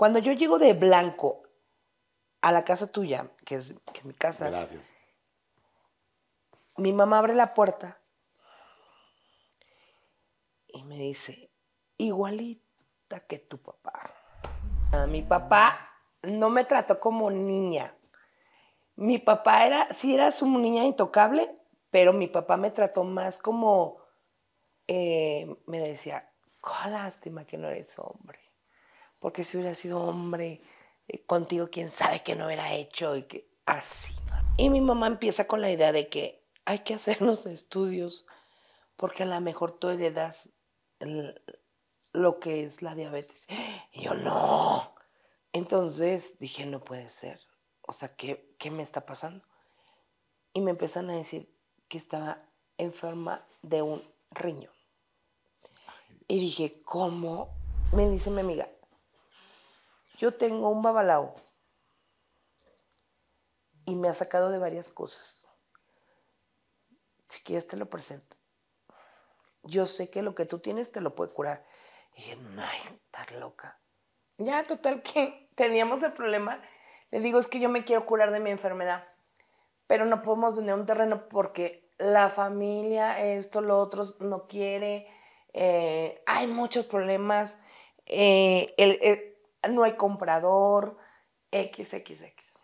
Cuando yo llego de blanco a la casa tuya, que es, mi casa. Gracias. Mi mamá abre la puerta y me dice, igualita que tu papá. A mi papá no me trató como niña. Mi papá era, sí era su niña intocable, pero mi papá me trató más como, eh, me decía, qué lástima que no eres hombre porque si hubiera sido hombre eh, contigo, quién sabe qué no hubiera hecho y que así. Y mi mamá empieza con la idea de que hay que hacer los estudios porque a lo mejor tú le das lo que es la diabetes. Y yo no. Entonces dije, no puede ser. O sea, ¿qué, me está pasando? Y me empiezan a decir que estaba enferma de un riñón. Y dije, ¿cómo? Me dice mi amiga, yo tengo un babalao y me ha sacado de varias cosas. Si quieres te lo presento. Yo sé que lo que tú tienes te lo puede curar. Y dije, ay, estás loca. Ya, total que teníamos el problema. Le digo, es que yo me quiero curar de mi enfermedad, pero no podemos a un terreno porque la familia, esto, lo otro, no quiere. Eh, hay muchos problemas. Eh, el eh, no hay comprador, XXX. x, x.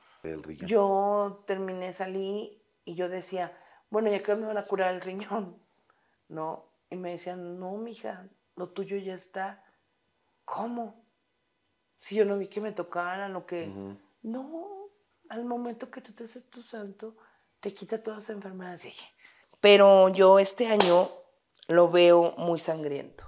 Yo terminé, salí y yo decía, bueno, ya creo que me van a curar el riñón, ¿no? Y me decían, no, mija, lo tuyo ya está. ¿Cómo? Si yo no vi que me tocaran o que... No, al momento que tú te haces tu santo, te quita todas las enfermedades. Pero yo este año lo veo muy sangriento.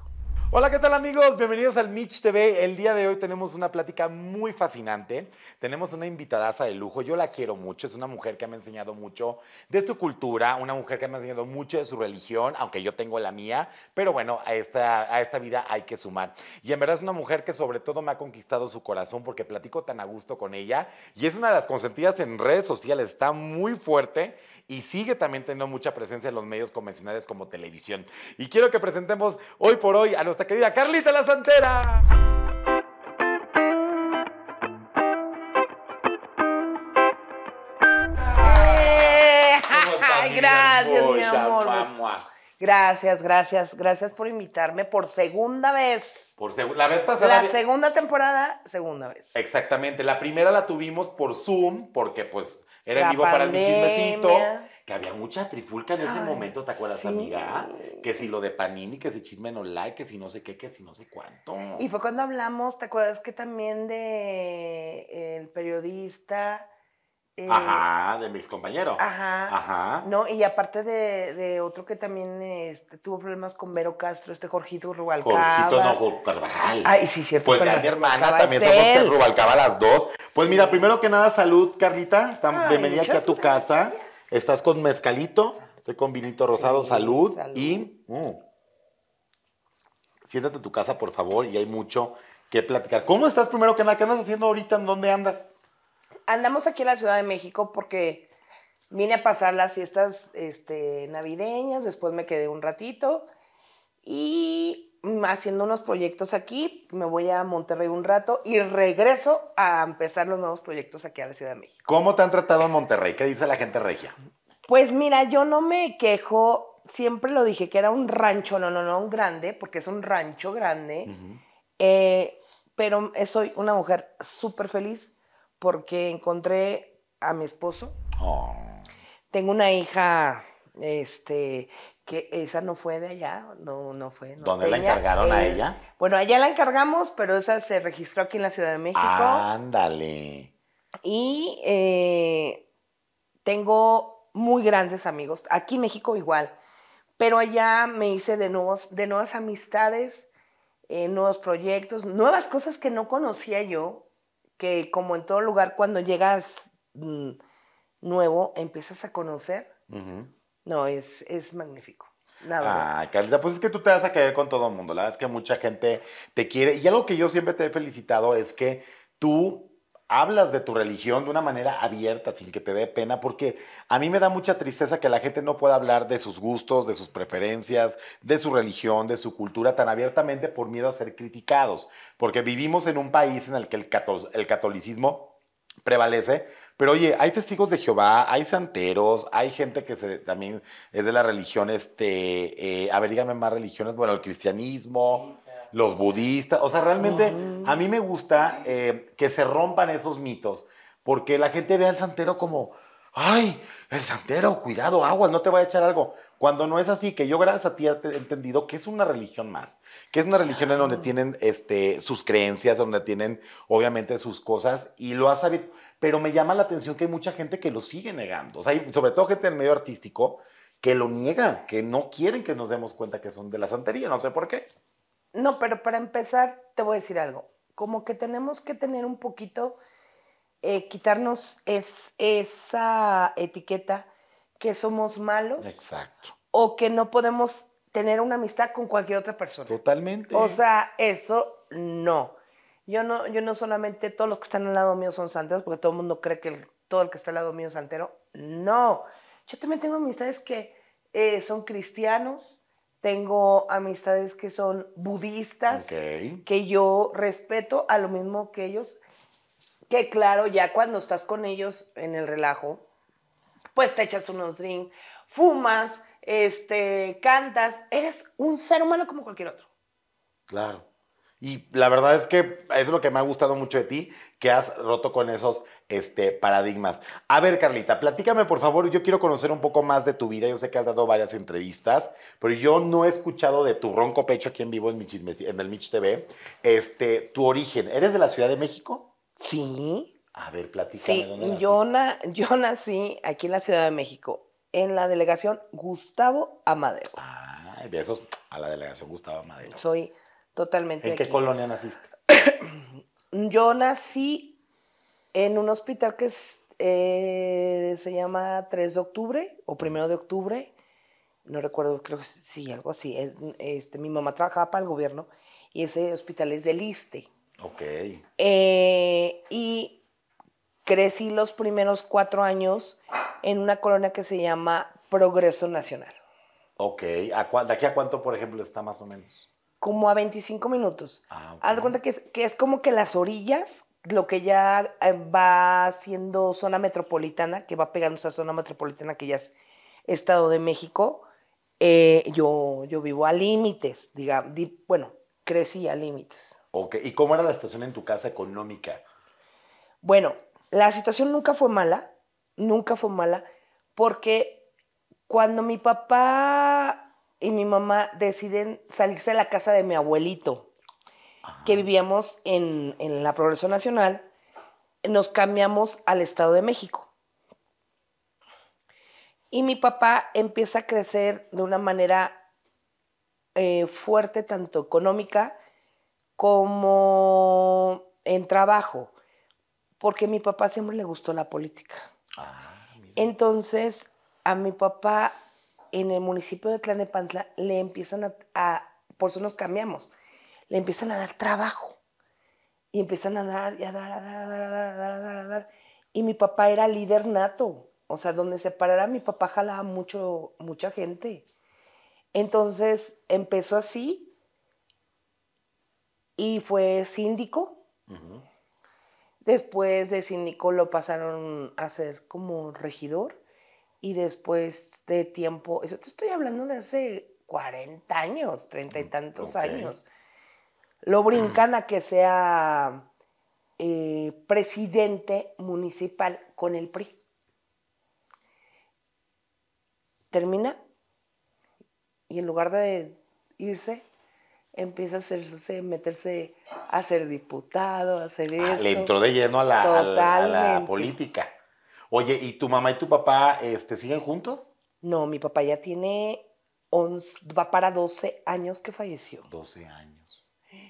Hola, ¿qué tal amigos? Bienvenidos al Mitch TV. El día de hoy tenemos una plática muy fascinante. Tenemos una invitadaza de lujo. Yo la quiero mucho. Es una mujer que me ha enseñado mucho de su cultura, una mujer que me ha enseñado mucho de su religión, aunque yo tengo la mía. Pero bueno, a esta, a esta vida hay que sumar. Y en verdad es una mujer que sobre todo me ha conquistado su corazón porque platico tan a gusto con ella. Y es una de las consentidas en redes sociales. Está muy fuerte y sigue también teniendo mucha presencia en los medios convencionales como televisión. Y quiero que presentemos hoy por hoy a nuestra querida Carlita La Santera. ¡Eh! gracias, mi amor. Gracias, gracias, gracias por invitarme por segunda vez. la vez La segunda temporada, segunda vez. Exactamente, la primera la tuvimos por Zoom porque pues era amigo para mi chismecito. Que había mucha trifulca en ese momento, ¿te acuerdas, amiga? Que si lo de Panini, que ese chisme no like, que si no sé qué, que si no sé cuánto. Y fue cuando hablamos, ¿te acuerdas que también de el periodista? Eh, ajá, de mi ex Ajá. Ajá. No, y aparte de, otro que también este, tuvo problemas con Vero Castro, este Jorgito Rubalcaba. Jorgito, no, Carvajal. Ay, sí, cierto. Pues ya mi hermana también somos Rubalcaba las dos. Pues mira, primero que nada, salud, Carlita. bienvenida aquí a tu casa. Estás con mezcalito, estoy con vinito rosado, salud, Y mm, siéntate en tu casa, por favor, y hay mucho que platicar. ¿Cómo estás primero que nada? ¿Qué andas haciendo ahorita? ¿En dónde andas? andamos aquí en la Ciudad de México porque vine a pasar las fiestas este, navideñas, después me quedé un ratito y haciendo unos proyectos aquí, me voy a Monterrey un rato y regreso a empezar los nuevos proyectos aquí a la Ciudad de México. ¿Cómo te han tratado en Monterrey? ¿Qué dice la gente regia? Pues mira, yo no me quejo, siempre lo dije que era un rancho, no, no, no, un grande, porque es un rancho grande, eh, pero soy una mujer súper feliz, porque encontré a mi esposo. Oh. Tengo una hija, este, que esa no fue de allá, no, no fue. ¿Dónde la encargaron a eh, ella? Bueno, allá la encargamos, pero esa se registró aquí en la Ciudad de México. Ándale. Y eh, tengo muy grandes amigos, aquí en México igual, pero allá me hice de, nuevos, de nuevas amistades, eh, nuevos proyectos, nuevas cosas que no conocía yo, que como en todo lugar, cuando llegas mm, nuevo, empiezas a conocer. No, es, es magnífico. Nada. Ah, Carlita, pues es que tú te vas a caer con todo el mundo. La verdad es que mucha gente te quiere. Y algo que yo siempre te he felicitado es que tú hablas de tu religión de una manera abierta, sin que te dé pena, porque a mí me da mucha tristeza que la gente no pueda hablar de sus gustos, de sus preferencias, de su religión, de su cultura tan abiertamente por miedo a ser criticados, porque vivimos en un país en el que el, el catolicismo prevalece, pero oye, hay testigos de Jehová, hay santeros, hay gente que se, también es de la religión, este, eh, a más religiones, bueno, el cristianismo los budistas. O sea, realmente a mí me gusta eh, que se rompan esos mitos, porque la gente ve al santero como, ay, el santero, cuidado, aguas, no te va a echar algo. Cuando no es así, que yo gracias a ti he entendido que es una religión más, que es una religión en donde tienen este, sus creencias, donde tienen obviamente sus cosas y lo has sabido. Pero me llama la atención que hay mucha gente que lo sigue negando, o sea, hay, sobre todo gente del medio artístico que lo niegan, que no quieren que nos demos cuenta que son de la santería, no sé por qué. No, pero para empezar, te voy a decir algo. Como que tenemos que tener un poquito, eh, quitarnos es, esa etiqueta que somos malos. Exacto. O que no podemos tener una amistad con cualquier otra persona. Totalmente. O sea, eso no. Yo no, yo no solamente todos los que están al lado mío son santeros, porque todo el mundo cree que todo el que está al lado mío es santero. No. Yo también tengo amistades que eh, son cristianos, tengo amistades que son budistas, que yo respeto a lo mismo que ellos, que claro, ya cuando estás con ellos en el relajo, pues te echas unos drinks, fumas, este, cantas, eres un ser humano como cualquier otro. Claro. Y la verdad es que es lo que me ha gustado mucho de ti, que has roto con esos este, paradigmas. A ver, Carlita, platícame por favor, yo quiero conocer un poco más de tu vida. Yo sé que has dado varias entrevistas, pero yo no he escuchado de tu ronco pecho aquí en vivo en, mi en el Mich TV. Este, tu origen, ¿eres de la Ciudad de México? Sí. A ver, platícame. yo, yo nací aquí en la Ciudad de México, en la delegación Gustavo Amadeo. Ah, besos a la delegación Gustavo Amadeo. Soy totalmente. ¿En qué colonia naciste? yo nací en un hospital que eh, se llama 3 de octubre o 1 de octubre, no recuerdo, creo que sí, algo así. Este, mi mamá trabajaba para el gobierno y ese hospital es del ISTE. Ok. Eh, y crecí los primeros cuatro años en una colonia que se llama Progreso Nacional. Ok. ¿A ¿De aquí a cuánto, por ejemplo, está más o menos? Como a 25 minutos. Ah, Haz de cuenta que es, que es como que las orillas, lo que ya eh, va siendo zona metropolitana, que va pegando esa zona metropolitana que ya es Estado de México, eh, yo, vivo a límites, diga, bueno, crecí a límites. Okay. ¿y cómo era la situación en tu casa económica? Bueno, la situación nunca fue mala, nunca fue mala, porque cuando mi papá y mi mamá deciden salirse de la casa de mi abuelito, que vivíamos en, la Progreso Nacional, nos cambiamos al Estado de México. Y mi papá empieza a crecer de una manera eh, fuerte, tanto económica como en trabajo, porque mi papá siempre le gustó la política. Ah, Entonces, a mi papá en el municipio de Tlanepantla le empiezan a, por eso nos cambiamos, le empiezan a dar trabajo. Y empiezan a dar, y a dar, a dar, a dar, a dar, a dar, Y mi papá era líder nato. O sea, donde se parara mi papá jalaba mucho, mucha gente. Entonces empezó así y fue síndico. Después de síndico lo pasaron a ser como regidor y después de tiempo, eso te estoy hablando de hace 40 años, treinta y mm, tantos años. Lo brincan a que sea eh, presidente municipal con el PRI. Termina y en lugar de irse, empieza a meterse a ser diputado, a hacer eso, ah, Le entró de lleno a la, política. Oye, ¿y tu mamá y tu papá este, siguen juntos? No, mi papá ya tiene va para 12 años que falleció. 12 años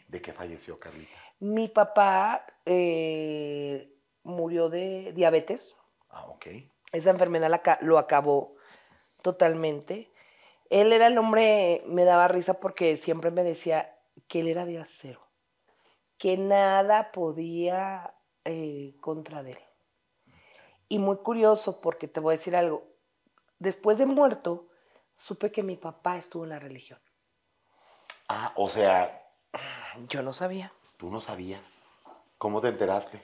de qué falleció Carlita? Mi papá eh, murió de diabetes. Ah, ok. Esa enfermedad lo acabó totalmente. Él era el hombre, me daba risa porque siempre me decía que él era de acero, que nada podía eh, contra él. Y muy curioso porque te voy a decir algo, después de muerto supe que mi papá estuvo en la religión. Ah, o sea, yo no sabía. ¿Tú no sabías? ¿Cómo te enteraste?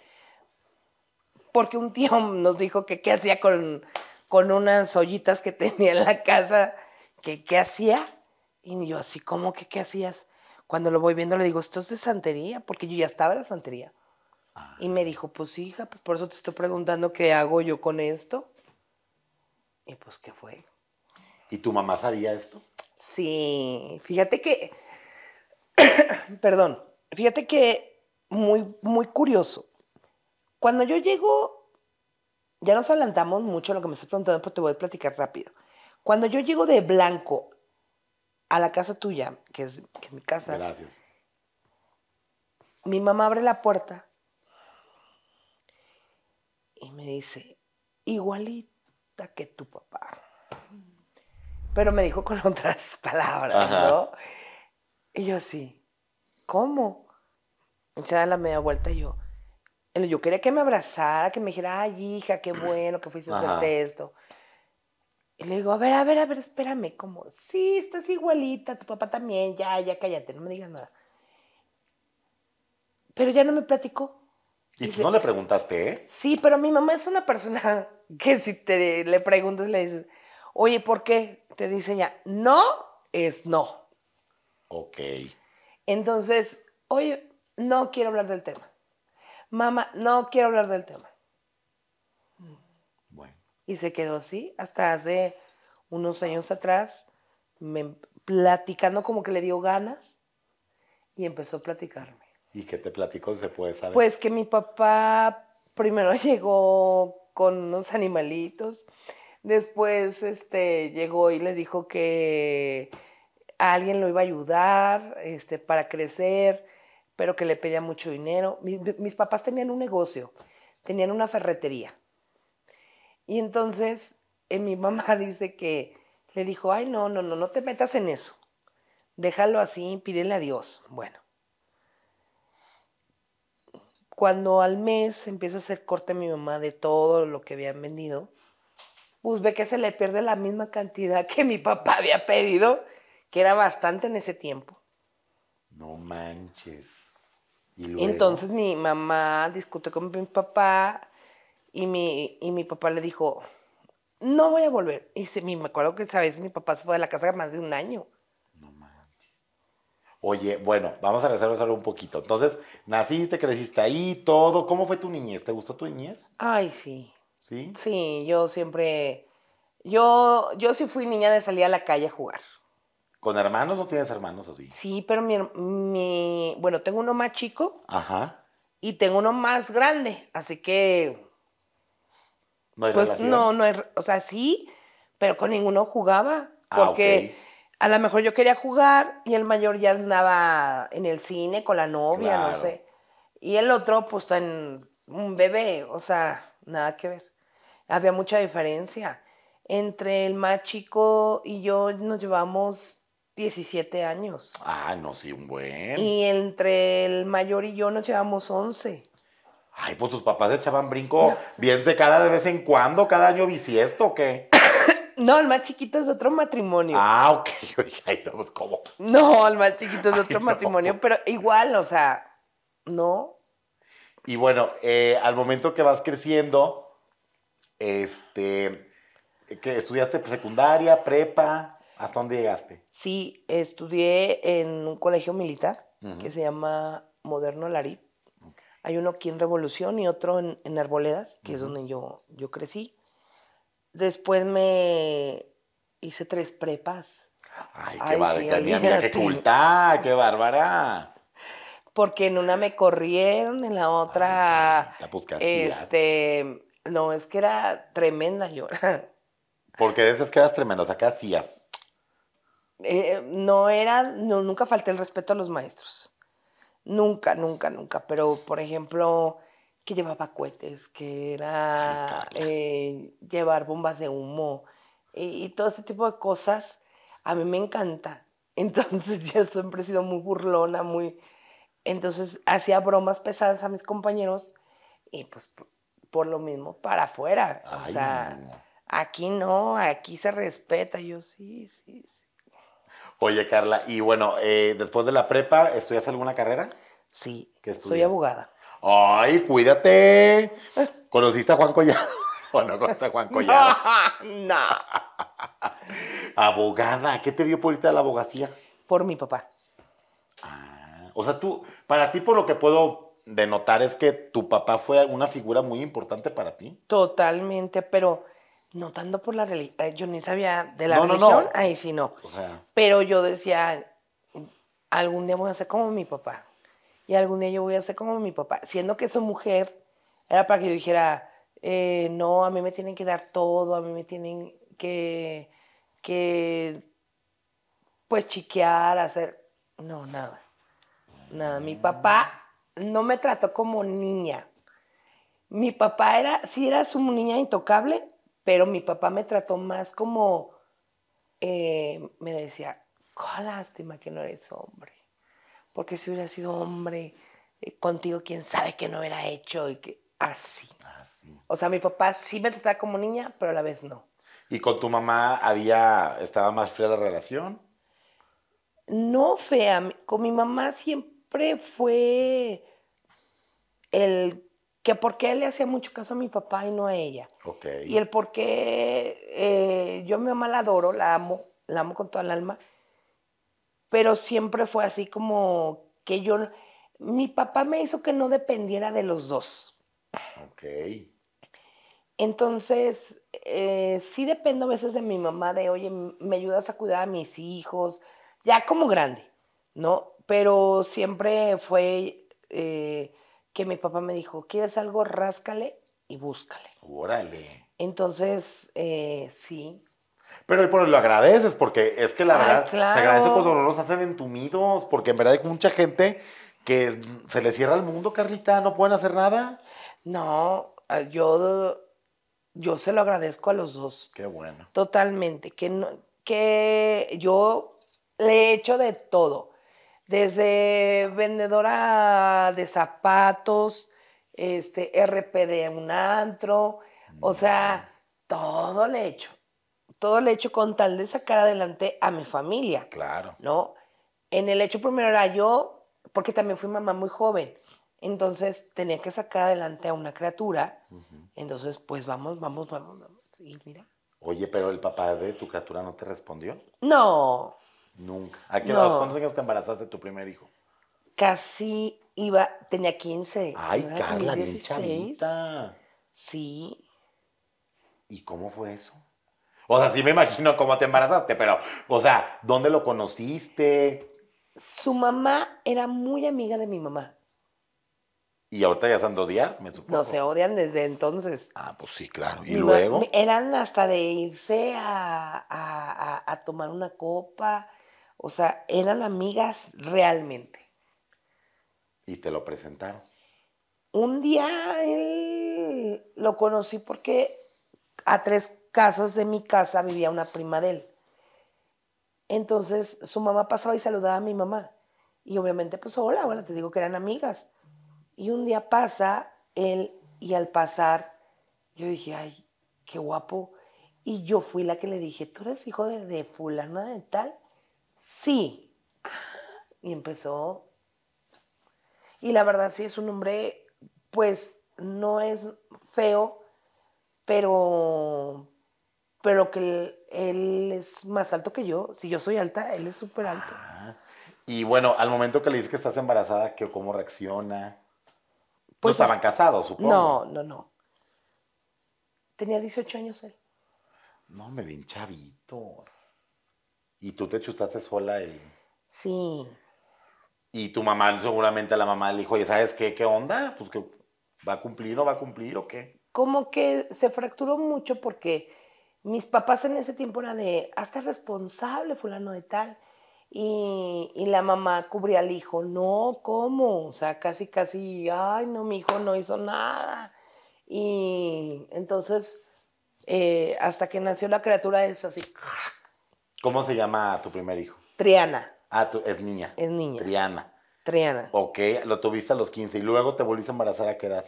Porque un tío nos dijo que qué hacía con, con unas ollitas que tenía en la casa, que qué hacía. Y yo así, ¿cómo que qué hacías? Cuando lo voy viendo le digo, esto es de santería, porque yo ya estaba en la santería. Ah. Y me dijo, pues hija, pues por eso te estoy preguntando qué hago yo con esto. Y pues, ¿qué fue? ¿Y tu mamá sabía esto? Sí, fíjate que Perdón. Fíjate que muy, muy curioso. Cuando yo llego, ya nos adelantamos mucho lo que me estás preguntando, pero te voy a platicar rápido. Cuando yo llego de blanco a la casa tuya, que es, que es mi casa. Gracias. Mi mamá abre la puerta y me dice, igualita que tu papá. Pero me dijo con otras palabras, ¿no? Y yo así, ¿cómo? Y se da la media vuelta yo, yo quería que me abrazara, que me dijera, ay, hija, qué bueno que fuiste a hacerte esto. Y le digo, a ver, a ver, a ver, espérame, como, sí, estás igualita, tu papá también, ya, ya, cállate, no me digas nada. Pero ya no me platicó. ¿Y, no le preguntaste, eh? Sí, pero mi mamá es una persona que si te le preguntas le dices, oye, ¿por qué? Te dice ya, no es no. Ok. Entonces, oye, no quiero hablar del tema. Mamá, no quiero hablar del tema. Bueno. Y se quedó así hasta hace unos años atrás, platicando como que le dio ganas y empezó a platicarme. ¿Y qué te platicó? ¿Se puede saber? Pues que mi papá primero llegó con unos animalitos, después este, llegó y le dijo que alguien lo iba a ayudar este, para crecer, pero que le pedía mucho dinero. Mis, papás tenían un negocio, tenían una ferretería. Y entonces eh, mi mamá dice que le dijo, ay, no, no, no, no te metas en eso. Déjalo así, pídele a Dios. Bueno. Cuando al mes empieza a hacer corte a mi mamá de todo lo que habían vendido, pues ve que se le pierde la misma cantidad que mi papá había pedido que era bastante en ese tiempo. No manches. Entonces mi mamá discutió con mi papá y mi, mi papá le dijo, no voy a volver. Y se, me acuerdo que esa vez mi papá se fue de la casa más de un año. No manches. Oye, bueno, vamos a regresarnos un poquito. Entonces, naciste, creciste ahí, todo. ¿Cómo fue tu niñez? ¿Te gustó tu niñez? Ay, sí. ¿Sí? Sí, yo siempre... Yo, yo sí fui niña de salir a la calle a jugar. ¿Con hermanos o tienes hermanos así? Sí, pero mi, mi, Bueno, tengo uno más chico. Ajá. Y tengo uno más grande, así que. No hay pues no, no es... O sea, sí, pero con ninguno jugaba. Ah, porque. A lo mejor yo quería jugar y el mayor ya andaba en el cine con la novia, no sé. Y el otro, pues, está en un bebé, o sea, nada que ver. Había mucha diferencia. Entre el más chico y yo nos llevamos 17 años. Ah, no, sí, un buen. Y entre el mayor y yo nos llevamos 11. Ay, pues tus papás echaban brinco bien de cada de vez en cuando, cada año bisiesto, ¿o qué? no, el más chiquito es otro matrimonio. Ah, ok. Yo dije, ay, no, pues cómo. No, el más chiquito es otro matrimonio, pero igual, o sea, no. Y bueno, eh, al momento que vas creciendo, este, que estudiaste secundaria, prepa. ¿Hasta dónde llegaste? Sí, estudié en un colegio militar que se llama Moderno Larit. Hay uno aquí en Revolución y otro en, Arboledas, que es donde yo, yo crecí. Después me hice tres prepas. Ay, qué, barbaridad, qué culta, qué bárbara. Porque en una me corrieron, en la otra. Pues, este, no, es que era tremenda yo. Porque de esas que eras tremenda, o sea, ¿qué hacías? Eh, no era, no, nunca falté el respeto a los maestros. Nunca, nunca, nunca. Pero, por ejemplo, que llevaba cohetes, que era eh, llevar bombas de humo y, todo ese tipo de cosas, a mí me encanta. Entonces yo siempre he sido muy burlona, muy... Entonces hacía bromas pesadas a mis compañeros y pues por, lo mismo para afuera. O sea, aquí no, aquí se respeta. Yo sí, sí, sí. Oye, Carla, y bueno, eh, después de la prepa, ¿estudias alguna carrera? Sí, soy abogada. ¡Ay, cuídate! ¿Conociste a Juan Collado? ¿O no conociste a Juan Collado. no, Abogada, ¿qué te dio por irte la abogacía? Por mi papá. Ah, o sea, tú, para ti, por lo que puedo denotar, es que tu papá fue una figura muy importante para ti. Totalmente, pero no tanto por la religión. Eh, yo ni sabía de la religión. Ahí sí no. Pero yo decía, algún día voy a ser como mi papá. Y algún día yo voy a ser como mi papá. Siendo que soy mujer, era para que yo dijera, eh, no, a mí me tienen que dar todo, a mí me tienen que, que pues chiquear, hacer... No, nada. Nada. Mi papá no me trató como niña. Mi papá era, si era su niña intocable, pero mi papá me trató más como, eh, me decía, ¡qué lástima que no eres hombre! Porque si hubiera sido hombre, eh, contigo quién sabe qué no hubiera hecho y que así. así. Ah, o sea, mi papá sí me trataba como niña, pero a la vez no. ¿Y con tu mamá había, estaba más fría la relación? No fea, con mi mamá siempre fue el que por qué le hacía mucho caso a mi papá y no a ella. Y el por qué eh, yo a mi mamá la adoro, la amo, la amo con toda el alma, pero siempre fue así como que yo, mi papá me hizo que no dependiera de los dos. Ok. Entonces, eh, sí dependo a veces de mi mamá, de, oye, me ayudas a cuidar a mis hijos, ya como grande, ¿no? Pero siempre fue... Eh, que mi papá me dijo, ¿quieres algo? Ráscale y búscale. Órale. Entonces, eh, sí. Pero lo agradeces, porque es que la verdad se agradece cuando no los hacen entumidos, porque en verdad hay mucha gente que se le cierra el mundo, Carlita, no pueden hacer nada. No, ah, yo, yo se lo agradezco a los dos. Qué bueno. Totalmente. Que, que yo le he hecho de todo desde vendedora de zapatos, este, RP de un antro, o sea, todo le hecho. Todo le hecho con tal de sacar adelante a mi familia. Claro. ¿No? En el hecho primero era yo, porque también fui mamá muy joven. Entonces tenía que sacar adelante a una criatura. Entonces, pues vamos, vamos, vamos, vamos. Y mira. Oye, pero el papá de tu criatura no te respondió. No, Nunca. ¿A qué edad? ¿Cuántos años te embarazaste tu primer hijo? Casi iba, tenía 15. Ay, Carla, bien chavita. Sí. ¿Y cómo fue eso? O sea, sí me imagino cómo te embarazaste, pero, o sea, ¿dónde lo conociste? Su mamá era muy amiga de mi mamá. Y ahorita ya se han odiar, me supongo. No, se odian desde entonces. Ah, pues sí, claro. ¿Y luego? Eran hasta de irse a tomar una copa o sea, eran amigas realmente. ¿Y te lo presentaron? Un día él lo conocí porque a tres casas de mi casa vivía una prima de él. Entonces su mamá pasaba y saludaba a mi mamá. Y obviamente, pues, hola, hola, te digo que eran amigas. Y un día pasa él y al pasar, yo dije, ay, qué guapo. Y yo fui la que le dije, tú eres hijo de, fulana de tal. Sí. Y empezó. Y la verdad sí es un hombre, pues no es feo, pero, pero que él, es más alto que yo. Si yo soy alta, él es súper alto. Ah. Y bueno, al momento que le dices que estás embarazada, ¿qué, ¿cómo reacciona? Pues no estaban casados, supongo. No, no, no. Tenía 18 años él. No, me ven chavitos. ¿Y tú te chustaste sola el...? Sí. Y tu mamá, seguramente la mamá le dijo, y ¿sabes qué? ¿Qué onda? Pues que va a cumplir o va a cumplir o qué. Como que se fracturó mucho porque mis papás en ese tiempo eran de, hasta responsable fulano de tal. Y, la mamá cubría al hijo. No, ¿cómo? O sea, casi, casi, ay, no, mi hijo no hizo nada. Y entonces, eh, hasta que nació la criatura es así, ¿Cómo se llama tu primer hijo? Triana. Ah, es niña. Es niña. Triana. Triana. Ok, lo tuviste a los 15 y luego te volviste a embarazar a qué edad?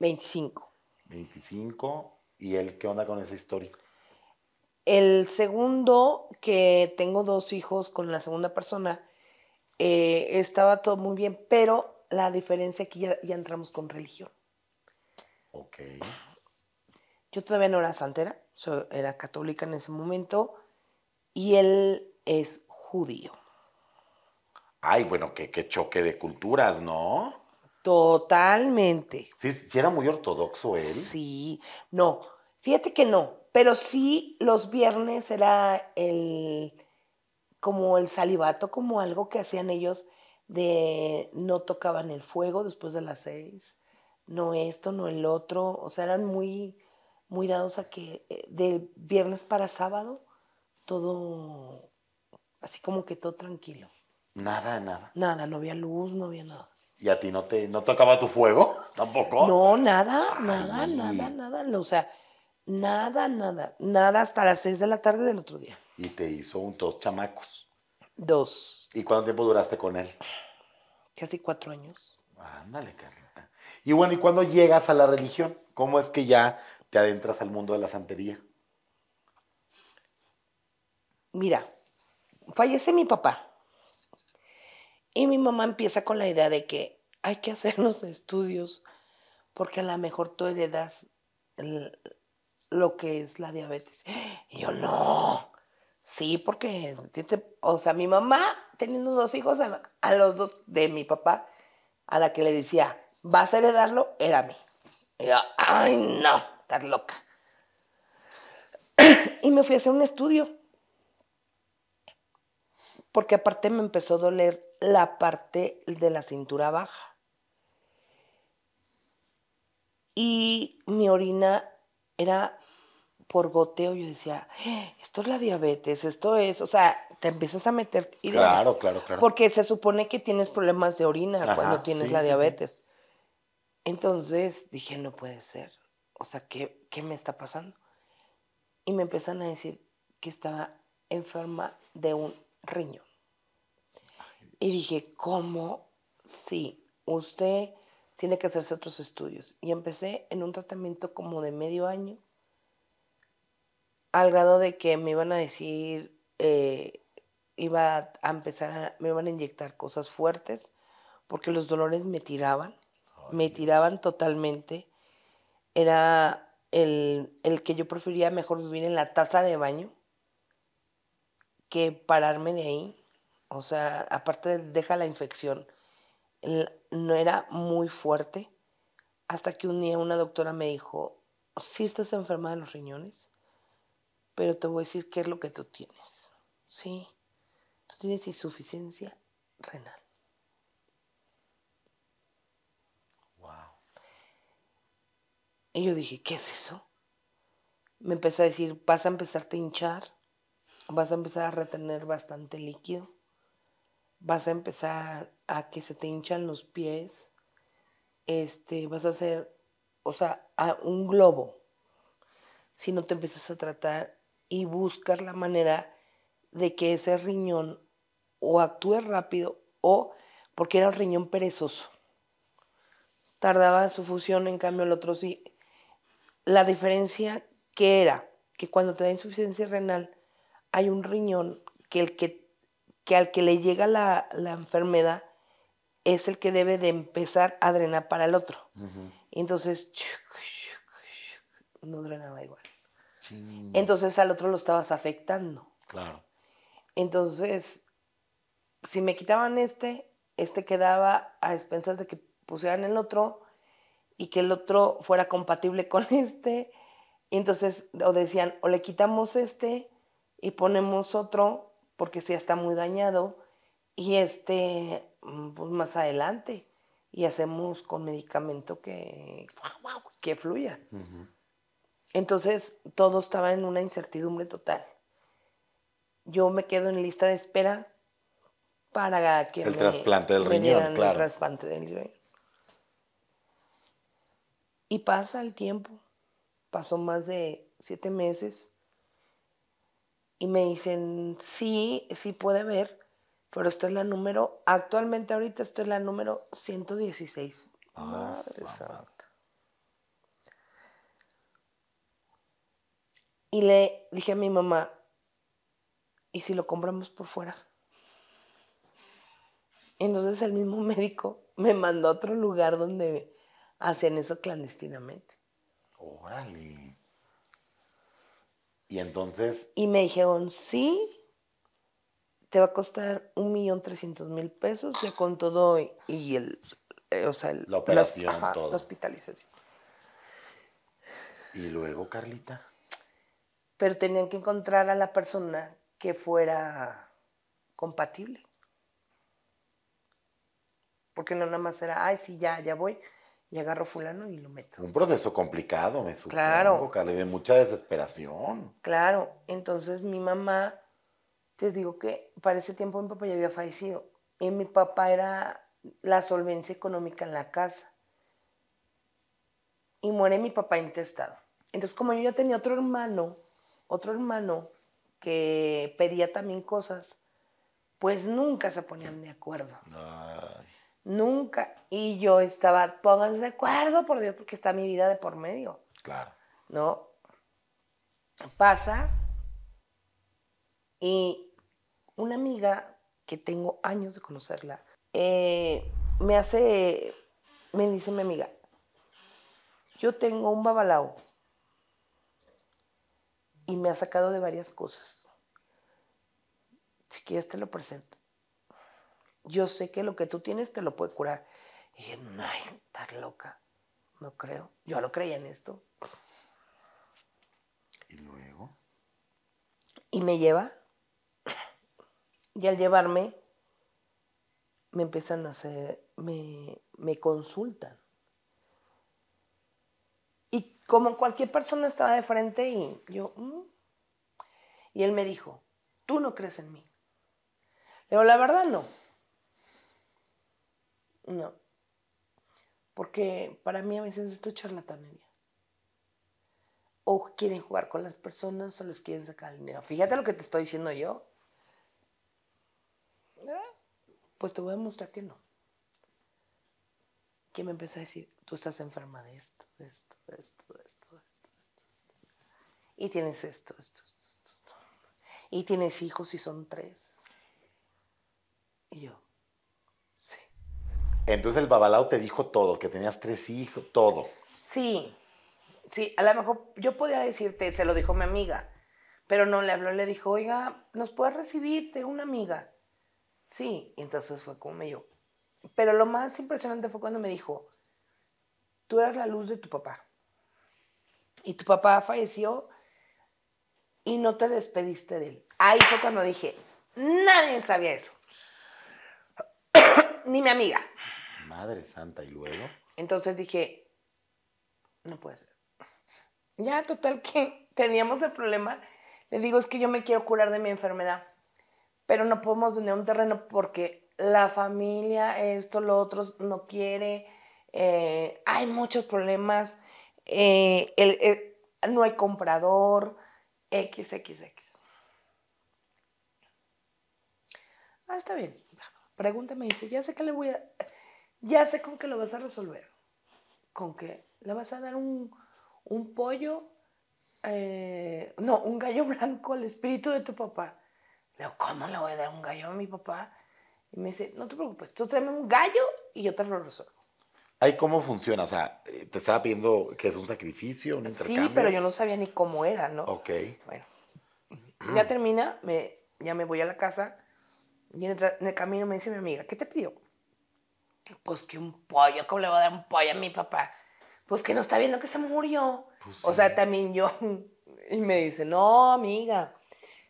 25. 25. ¿Y él qué onda con esa historia? El segundo, que tengo dos hijos con la segunda persona, eh, estaba todo muy bien, pero la diferencia es ya, ya entramos con religión. Ok. Yo todavía no era santera, era católica en ese momento, y él es judío. Ay, bueno, qué, choque de culturas, ¿no? Totalmente. Sí, sí era muy ortodoxo él. Sí, no, fíjate que no, pero sí los viernes era el como el salivato, como algo que hacían ellos de no tocaban el fuego después de las seis, no esto, no el otro, o sea, eran muy muy dados a que eh, de viernes para sábado todo, así como que todo tranquilo. Nada, nada. Nada, no había luz, no había nada. ¿Y a ti no te, no tocaba tu fuego tampoco? No, nada, nada, nada, nada. O sea, nada, nada, nada hasta las seis de la tarde del otro día. Y te hizo un, dos chamacos. Dos. ¿Y cuánto tiempo duraste con él? Casi cuatro años. Ándale, Carlita. Y bueno, ¿y cuándo llegas a la religión? ¿Cómo es que ya te adentras al mundo de la santería? Mira, fallece mi papá y mi mamá empieza con la idea de que hay que hacer los estudios porque a lo mejor tú heredas lo que es la diabetes. Y yo no. Sí, porque, o sea, mi mamá, teniendo dos hijos, a, a, los dos de mi papá, a la que le decía, vas a heredarlo, era a mí. Y yo, ay, no estar loca. y me fui a hacer un estudio. Porque aparte me empezó a doler la parte de la cintura baja. Y mi orina era por goteo. Yo decía, eh, esto es la diabetes, esto es, o sea, te empiezas a meter ideas. Claro, claro, claro. Porque se supone que tienes problemas de orina cuando tienes la diabetes. Entonces dije, no puede ser o sea, ¿qué, me está pasando? Y me empezaron a decir que estaba enferma de un riñón. Y dije, ¿cómo? Sí, usted tiene que hacerse otros estudios. Y empecé en un tratamiento como de medio año, al grado de que me iban a decir, eh, iba a empezar, me iban a inyectar cosas fuertes, porque los dolores me tiraban, me tiraban totalmente era el, que yo prefería mejor vivir en la taza de baño que pararme de ahí. O sea, aparte deja la infección. No era muy fuerte. Hasta que un día una doctora me dijo, sí estás enferma de los riñones, pero te voy a decir qué es lo que tú tienes. Sí, tú tienes insuficiencia renal. Y yo dije, ¿qué es eso? Me empecé a decir, vas a empezarte a hinchar, vas a empezar a retener bastante líquido, vas a empezar a que se te hinchan los pies, este, vas a hacer, o sea, a un globo, si no te empiezas a tratar y buscar la manera de que ese riñón o actúe rápido o porque era un riñón perezoso. Tardaba su fusión, en cambio el otro sí la diferencia que era que cuando te da insuficiencia renal hay un riñón que, el que, al que le llega la, enfermedad es el que debe de empezar a drenar para el otro. Entonces, no drenaba igual. Entonces al otro lo estabas afectando. Claro. Entonces, si me quitaban este, este quedaba a expensas de que pusieran el otro y que el otro fuera compatible con este. Y entonces, o decían, o le quitamos este y ponemos otro, porque si este ya está muy dañado, y este, mm, pues más adelante, y hacemos con medicamento que, que fluya. Entonces, todo estaba en una incertidumbre total. Yo me quedo en lista de espera para que el trasplante del riñón, claro. el trasplante del riñón. Y pasa el tiempo, pasó más de siete meses, y me dicen, sí, sí puede ver, pero esto es la número, actualmente ahorita esto es la número 116. Ah, y le dije a mi mamá, ¿y si lo compramos por fuera? Entonces el mismo médico me mandó a otro lugar donde hacían eso clandestinamente. Órale. Y entonces... Y me dijeron, sí, te va a costar un millón trescientos mil pesos, ya con todo y, el... Eh, o sea, la operación, todo. La hospitalización. Y luego, Carlita. Pero tenían que encontrar a la persona que fuera compatible. Porque no nada más era, ay, sí, ya, ya voy y agarro fulano y lo meto. Un proceso complicado, me supongo, claro. de mucha desesperación. Claro, entonces mi mamá, te digo que para ese tiempo mi papá ya había fallecido y mi papá era la solvencia económica en la casa. Y muere mi papá intestado. Entonces, como yo ya tenía otro hermano, otro hermano que pedía también cosas, pues nunca se ponían de acuerdo. Ay. Nunca. Y yo estaba, pónganse de acuerdo, por Dios, porque está mi vida de por medio. Claro. ¿No? Pasa y una amiga que tengo años de conocerla, eh, me hace, me dice mi amiga, yo tengo un babalao y me ha sacado de varias cosas. Si quieres te lo presento. Yo sé que lo que tú tienes te lo puede curar. Y dije, no, estás loca. No creo. Yo no creía en esto. ¿Y luego? Y me lleva. Y al llevarme, me empiezan a hacer, me, consultan. Y como cualquier persona estaba de frente y yo, mm". y él me dijo, tú no crees en mí. Le digo, la verdad no. No. Porque para mí a veces esto es charlatanería. O quieren jugar con las personas o les quieren sacar el dinero. Fíjate lo que te estoy diciendo yo. Ah. Pues te voy a demostrar que no. Que me empieza a decir, tú estás enferma de esto, de esto, de esto, de esto, de esto, Y tienes esto, esto, esto, esto. Y tienes hijos y son tres. Y yo, entonces el babalao te dijo todo, que tenías tres hijos, todo. Sí, sí, a lo mejor yo podía decirte, se lo dijo mi amiga, pero no le habló, le dijo, oiga, ¿nos puedes recibir? una amiga. Sí, entonces fue como yo. Pero lo más impresionante fue cuando me dijo, tú eras la luz de tu papá. Y tu papá falleció y no te despediste de él. Ahí fue cuando dije, nadie sabía eso ni mi amiga. Madre santa, y luego. Entonces dije, no puede ser. Ya, total que teníamos el problema. Le digo, es que yo me quiero curar de mi enfermedad, pero no podemos vender un terreno porque la familia, esto, lo otro, no quiere. Eh, hay muchos problemas. Eh, eh, no hay comprador. x x Ah, está bien pregúntame y dice, ya sé que le voy a, ya sé con qué lo vas a resolver. ¿Con qué? Le vas a dar un, un pollo, eh, no, un gallo blanco al espíritu de tu papá. Le digo, ¿cómo le voy a dar un gallo a mi papá? Y me dice, no te preocupes, tú tráeme un gallo y yo te lo resuelvo. ¿Ahí cómo funciona? O sea, eh, te estaba pidiendo que es un sacrificio, un intercambio. Sí, pero yo no sabía ni cómo era, ¿no? Ok. Bueno, ya termina, me, ya me voy a la casa y en el, camino me dice mi amiga, ¿qué te pidió? Pues que un pollo, ¿cómo le voy a dar un pollo a mi papá? Pues que no está viendo que se murió. Pues o sea, también yo. Y me dice, no, amiga,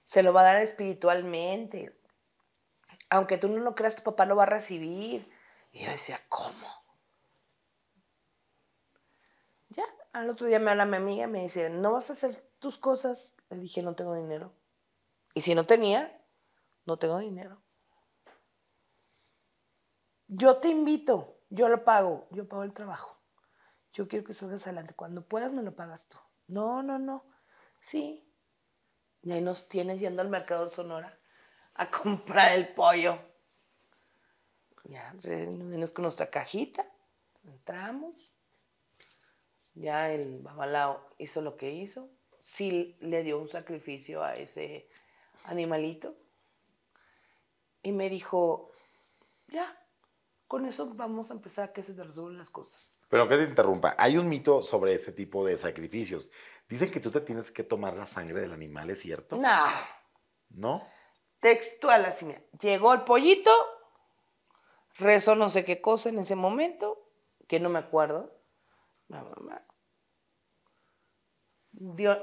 se lo va a dar espiritualmente. Aunque tú no lo creas, tu papá lo va a recibir. Y yo decía, ¿cómo? Ya, al otro día me habla mi amiga me dice, ¿no vas a hacer tus cosas? Le dije, no tengo dinero. Y si no tenía, no tengo dinero yo te invito, yo lo pago, yo pago el trabajo. Yo quiero que salgas adelante. Cuando puedas me lo pagas tú. No, no, no. Sí. Y ahí nos tienes yendo al mercado de Sonora a comprar el pollo. Ya, nos vienes con nuestra cajita, entramos. Ya el babalao hizo lo que hizo. Sí le dio un sacrificio a ese animalito. Y me dijo, ya, con eso vamos a empezar a que se te resuelvan las cosas. Pero que te interrumpa, hay un mito sobre ese tipo de sacrificios. Dicen que tú te tienes que tomar la sangre del animal, ¿es cierto? No. ¿No? Textual así, Llegó el pollito, rezó no sé qué cosa en ese momento, que no me acuerdo.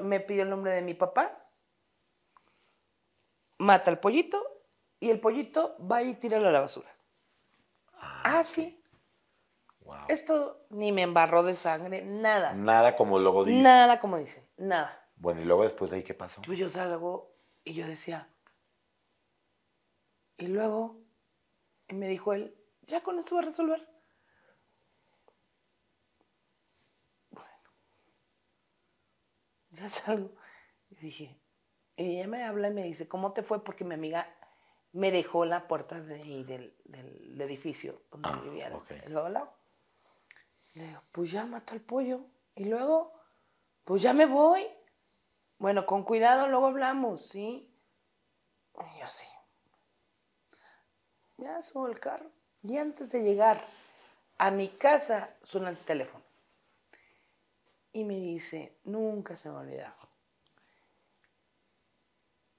me pidió el nombre de mi papá, mata al pollito y el pollito va y tira a la basura. Ah, ah, sí. Esto ni me embarró de sangre, nada. Nada como luego dice. Nada como dice, nada. Bueno, y luego después de ahí, ¿qué pasó? Pues yo salgo y yo decía. Y luego, me dijo él, ya con esto va a resolver. Bueno, ya salgo. Y dije, y ella me habla y me dice, ¿cómo te fue? Porque mi amiga me dejó la puerta de del, edificio donde ah, vivía el le digo, pues ya mato al pollo. Y luego, pues ya me voy. Bueno, con cuidado, luego hablamos, ¿sí? Y yo sí. Ya subo el carro. Y antes de llegar a mi casa, suena el teléfono. Y me dice, nunca se me olvidaba.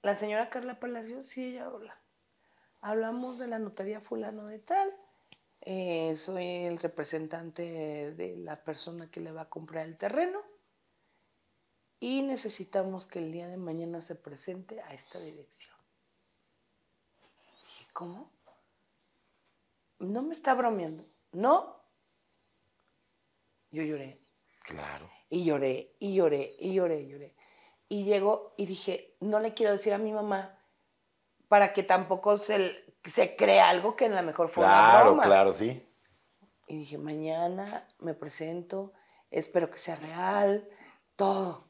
La señora Carla Palacios, sí, ella habla hablamos de la notaría fulano de tal, eh, soy el representante de la persona que le va a comprar el terreno y necesitamos que el día de mañana se presente a esta dirección. Dije, ¿cómo? No me está bromeando. No. Yo lloré. Claro. Y lloré, y lloré, y lloré, y lloré. Y llegó y dije, no le quiero decir a mi mamá para que tampoco se, se cree algo que en la mejor forma. Claro, claro, sí. Y dije, mañana me presento, espero que sea real, todo.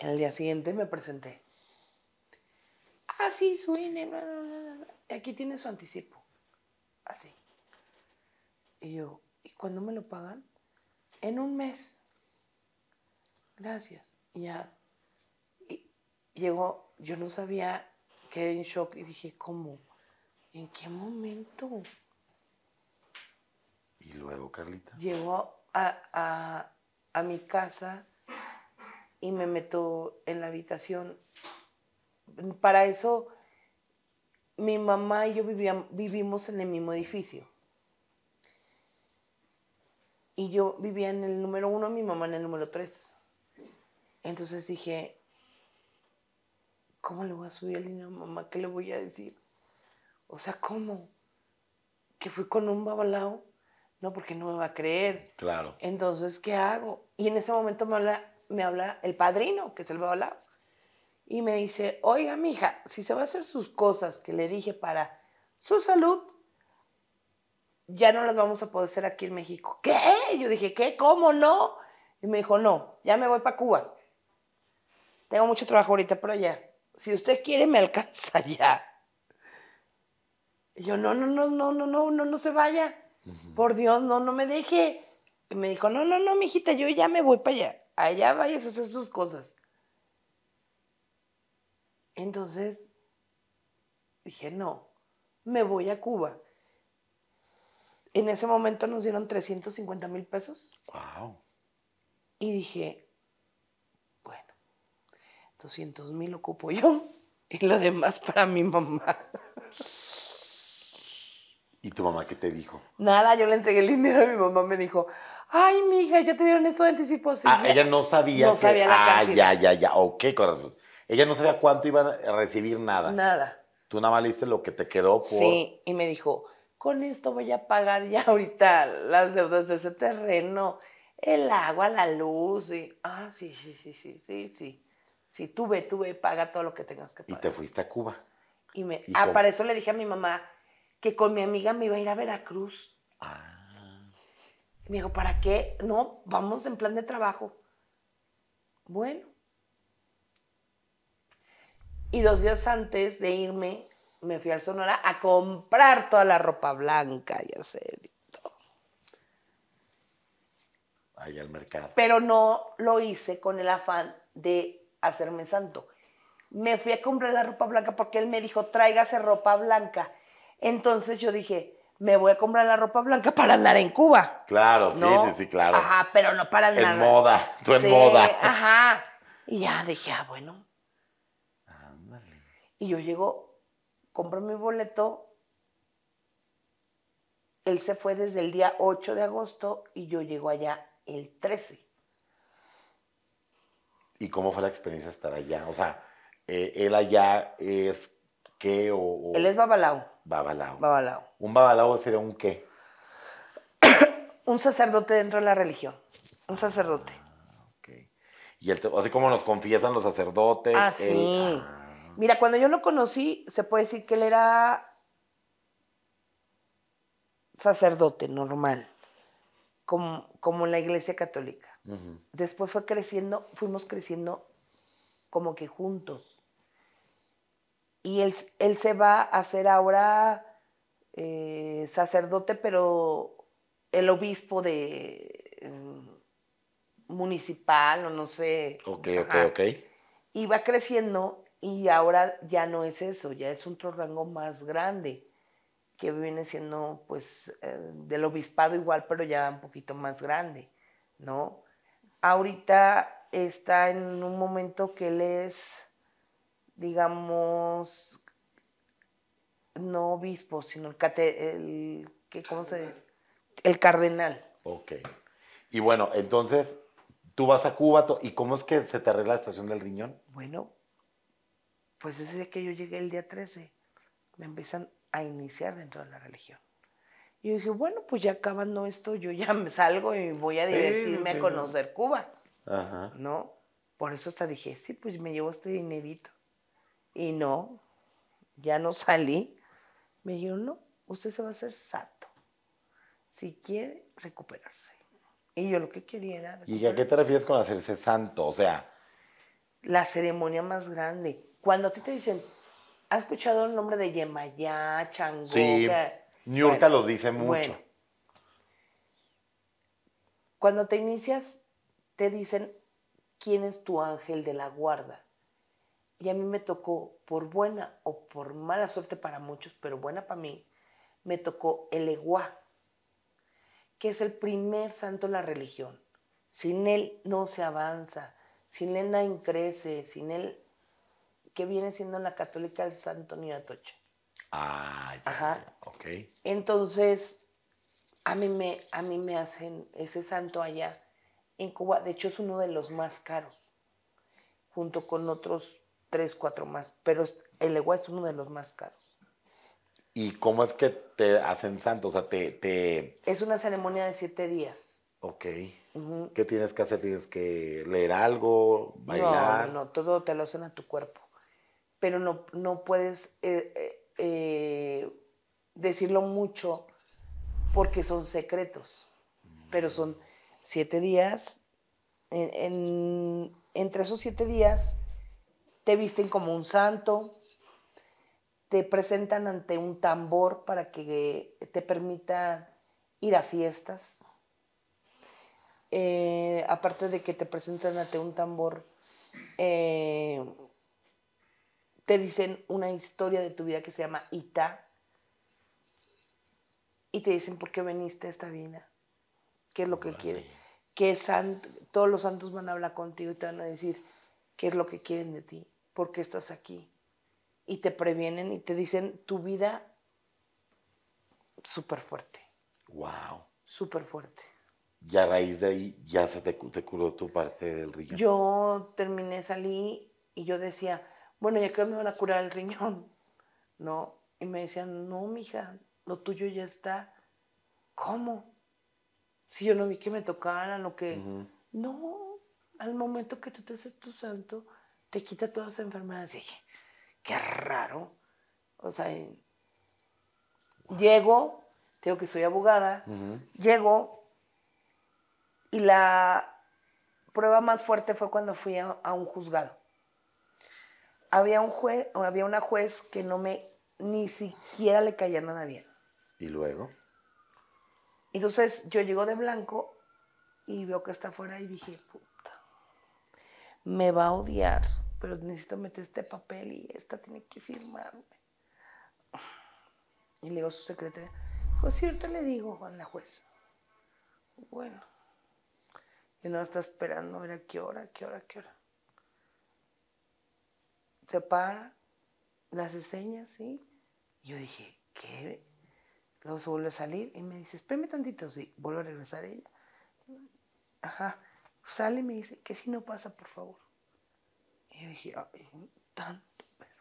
el día siguiente me presenté. Ah, sí, e, Y Aquí tiene su anticipo. Así. Y yo, ¿y cuándo me lo pagan? En un mes. Gracias. Y ya llegó, yo no sabía, quedé en shock y dije, ¿cómo? ¿En qué momento? ¿Y luego, Carlita? Llegó a, mi casa y me meto en la habitación. Para eso, mi mamá y yo vivíamos, vivimos en el mismo edificio. Y yo vivía en el número uno, mi mamá en el número tres. Entonces dije, ¿Cómo le voy a subir el dinero mamá? ¿Qué le voy a decir? O sea, ¿cómo? ¿Que fui con un babalao? No, porque no me va a creer. Claro. Entonces, ¿qué hago? Y en ese momento me habla, me habla el padrino, que es el babalao. Y me dice, oiga, mija, si se va a hacer sus cosas que le dije para su salud, ya no las vamos a poder hacer aquí en México. ¿Qué? Yo dije, ¿qué? ¿Cómo no? Y me dijo, no, ya me voy para Cuba. Tengo mucho trabajo ahorita por allá si usted quiere me alcanza ya. yo, no, no, no, no, no, no, no, no se vaya. Por Dios, no, no me deje. Y me dijo, no, no, no, mijita, yo ya me voy para allá. Allá vayas a hacer sus cosas. Entonces, dije, no, me voy a Cuba. En ese momento nos dieron 350 mil pesos. Wow. Y dije, 200 mil ocupo yo y lo demás para mi mamá. ¿Y tu mamá qué te dijo? Nada, yo le entregué el dinero a mi mamá me dijo, ay, mija, ya te dieron esto de anticipo. ah, ella no sabía. No sabía la ah, ya, ya, ya. Ok, corazón. Ella no sabía cuánto iba a recibir nada. Nada. Tú nada más le lo que te quedó Sí, y me dijo, con esto voy a pagar ya ahorita las deudas de ese terreno, el agua, la luz. Y... Ah, sí, sí, sí, sí, sí, sí. Si tuve, tuve, paga todo lo que tengas que pagar. Y te fuiste a Cuba. Y me, ah, para eso le dije a mi mamá que con mi amiga me iba a ir a Veracruz. Ah. Y me dijo, ¿para qué? No, vamos en plan de trabajo. Bueno. Y dos días antes de irme, me fui al Sonora a comprar toda la ropa blanca, ya sé. Ahí al mercado. Pero no lo hice con el afán de hacerme santo. Me fui a comprar la ropa blanca porque él me dijo, tráigase ropa blanca. Entonces yo dije, me voy a comprar la ropa blanca para andar en Cuba. Claro, sí, sí, claro. Ajá, pero no para andar. En moda, tú en moda. Ajá. Y ya dije, ah, bueno. Ándale. Y yo llego, compro mi boleto. Él se fue desde el día 8 de agosto y yo llego allá el 13. ¿Y cómo fue la experiencia estar allá? O sea, eh, él allá es qué o, Él es babalao. Babalao. Babalao. ¿Un babalao sería un qué? un sacerdote dentro de la religión. Un sacerdote. Ah, ok. Y así como nos confiesan los sacerdotes. Ah, sí. Ah. Mira, cuando yo lo conocí, se puede decir que él era sacerdote normal, como, como en la iglesia católica. Después fue creciendo, fuimos creciendo como que juntos. Y él, él se va a hacer ahora eh, sacerdote, pero el obispo de mm, municipal o no sé. Ok, ok, Y va creciendo y ahora ya no es eso, ya es otro rango más grande que viene siendo pues eh, del obispado igual, pero ya un poquito más grande, ¿no? ahorita está en un momento que él es, digamos, no obispo, sino el, El cardenal. Ok. Y bueno, entonces tú vas a Cuba y ¿cómo es que se te arregla la situación del riñón? Bueno, pues desde que yo llegué el día 13, me empiezan a iniciar dentro de la religión yo dije, bueno, pues ya acabando esto, yo ya me salgo y voy a divertirme a conocer Cuba. Ajá. ¿No? Por eso hasta dije, sí, pues me llevo este dinerito. Y no, ya no salí. Me dijeron, no, usted se va a hacer sato. Si quiere recuperarse. Y yo lo que quería era... ¿Y a qué te refieres con hacerse santo? O sea... La ceremonia más grande. Cuando a ti te dicen, ¿has escuchado el nombre de Yemayá, Changó? Niurka los dice mucho. Cuando te inicias, te dicen quién es tu ángel de la guarda. Y a mí me tocó, por buena o por mala suerte para muchos, pero buena para mí, me tocó el Eguá, que es el primer santo en la religión. Sin él no se avanza, sin él nadie crece, sin él, que viene siendo la católica el Santo Niño Atocha. Ah, Ajá. ok. Entonces, a mí, me, a mí me hacen ese santo allá en Cuba. De hecho, es uno de los más caros, junto con otros tres, cuatro más. Pero el Egua es uno de los más caros. ¿Y cómo es que te hacen santo? O sea, te... Es una ceremonia de siete días. Ok. ¿Qué tienes que hacer? ¿Tienes que leer algo? ¿Bailar? No, no, todo te lo hacen a tu cuerpo. Pero no, no puedes... Eh, eh, eh, decirlo mucho porque son secretos, pero son siete días. En, entre esos siete días te visten como un santo, te presentan ante un tambor para que te permita ir a fiestas. Eh, aparte de que te presentan ante un tambor, eh, te dicen una historia de tu vida que se llama Ita y te dicen por qué veniste a esta vida, qué es lo que quieres, que todos los santos van a hablar contigo y te van a decir qué es lo que quieren de ti, por qué estás aquí. Y te previenen y te dicen tu vida súper fuerte. Wow. Súper fuerte. Y a raíz de ahí ya se te, te curó tu parte del río? Yo terminé, salí y yo decía, bueno, ya que me van a curar el riñón, ¿no? Y me decían, no, mija, lo tuyo ya está. ¿Cómo? Si yo no vi que me tocaran o que... No, al momento que tú te haces tu santo, te quita todas las enfermedades. dije, qué raro. O sea, llego, tengo que soy abogada, llego y la prueba más fuerte fue cuando fui a un juzgado había, un juez, había una juez que no me, ni siquiera le caía nada bien. ¿Y luego? Entonces yo llego de blanco y veo que está afuera y dije, puta, me va a odiar, pero necesito meter este papel y esta tiene que firmarme. Y le digo a su secretaria, pues cierto le digo a la juez? Bueno. Y no está esperando a ver a qué hora, a qué hora, qué hora le las señas, ¿sí? Yo dije, ¿qué? Luego se vuelve a salir y me dice, espérame tantito, sí, vuelve a regresar ella. Ajá, sale y me dice, que si no pasa, por favor. Y yo dije, ay, tanto, pero...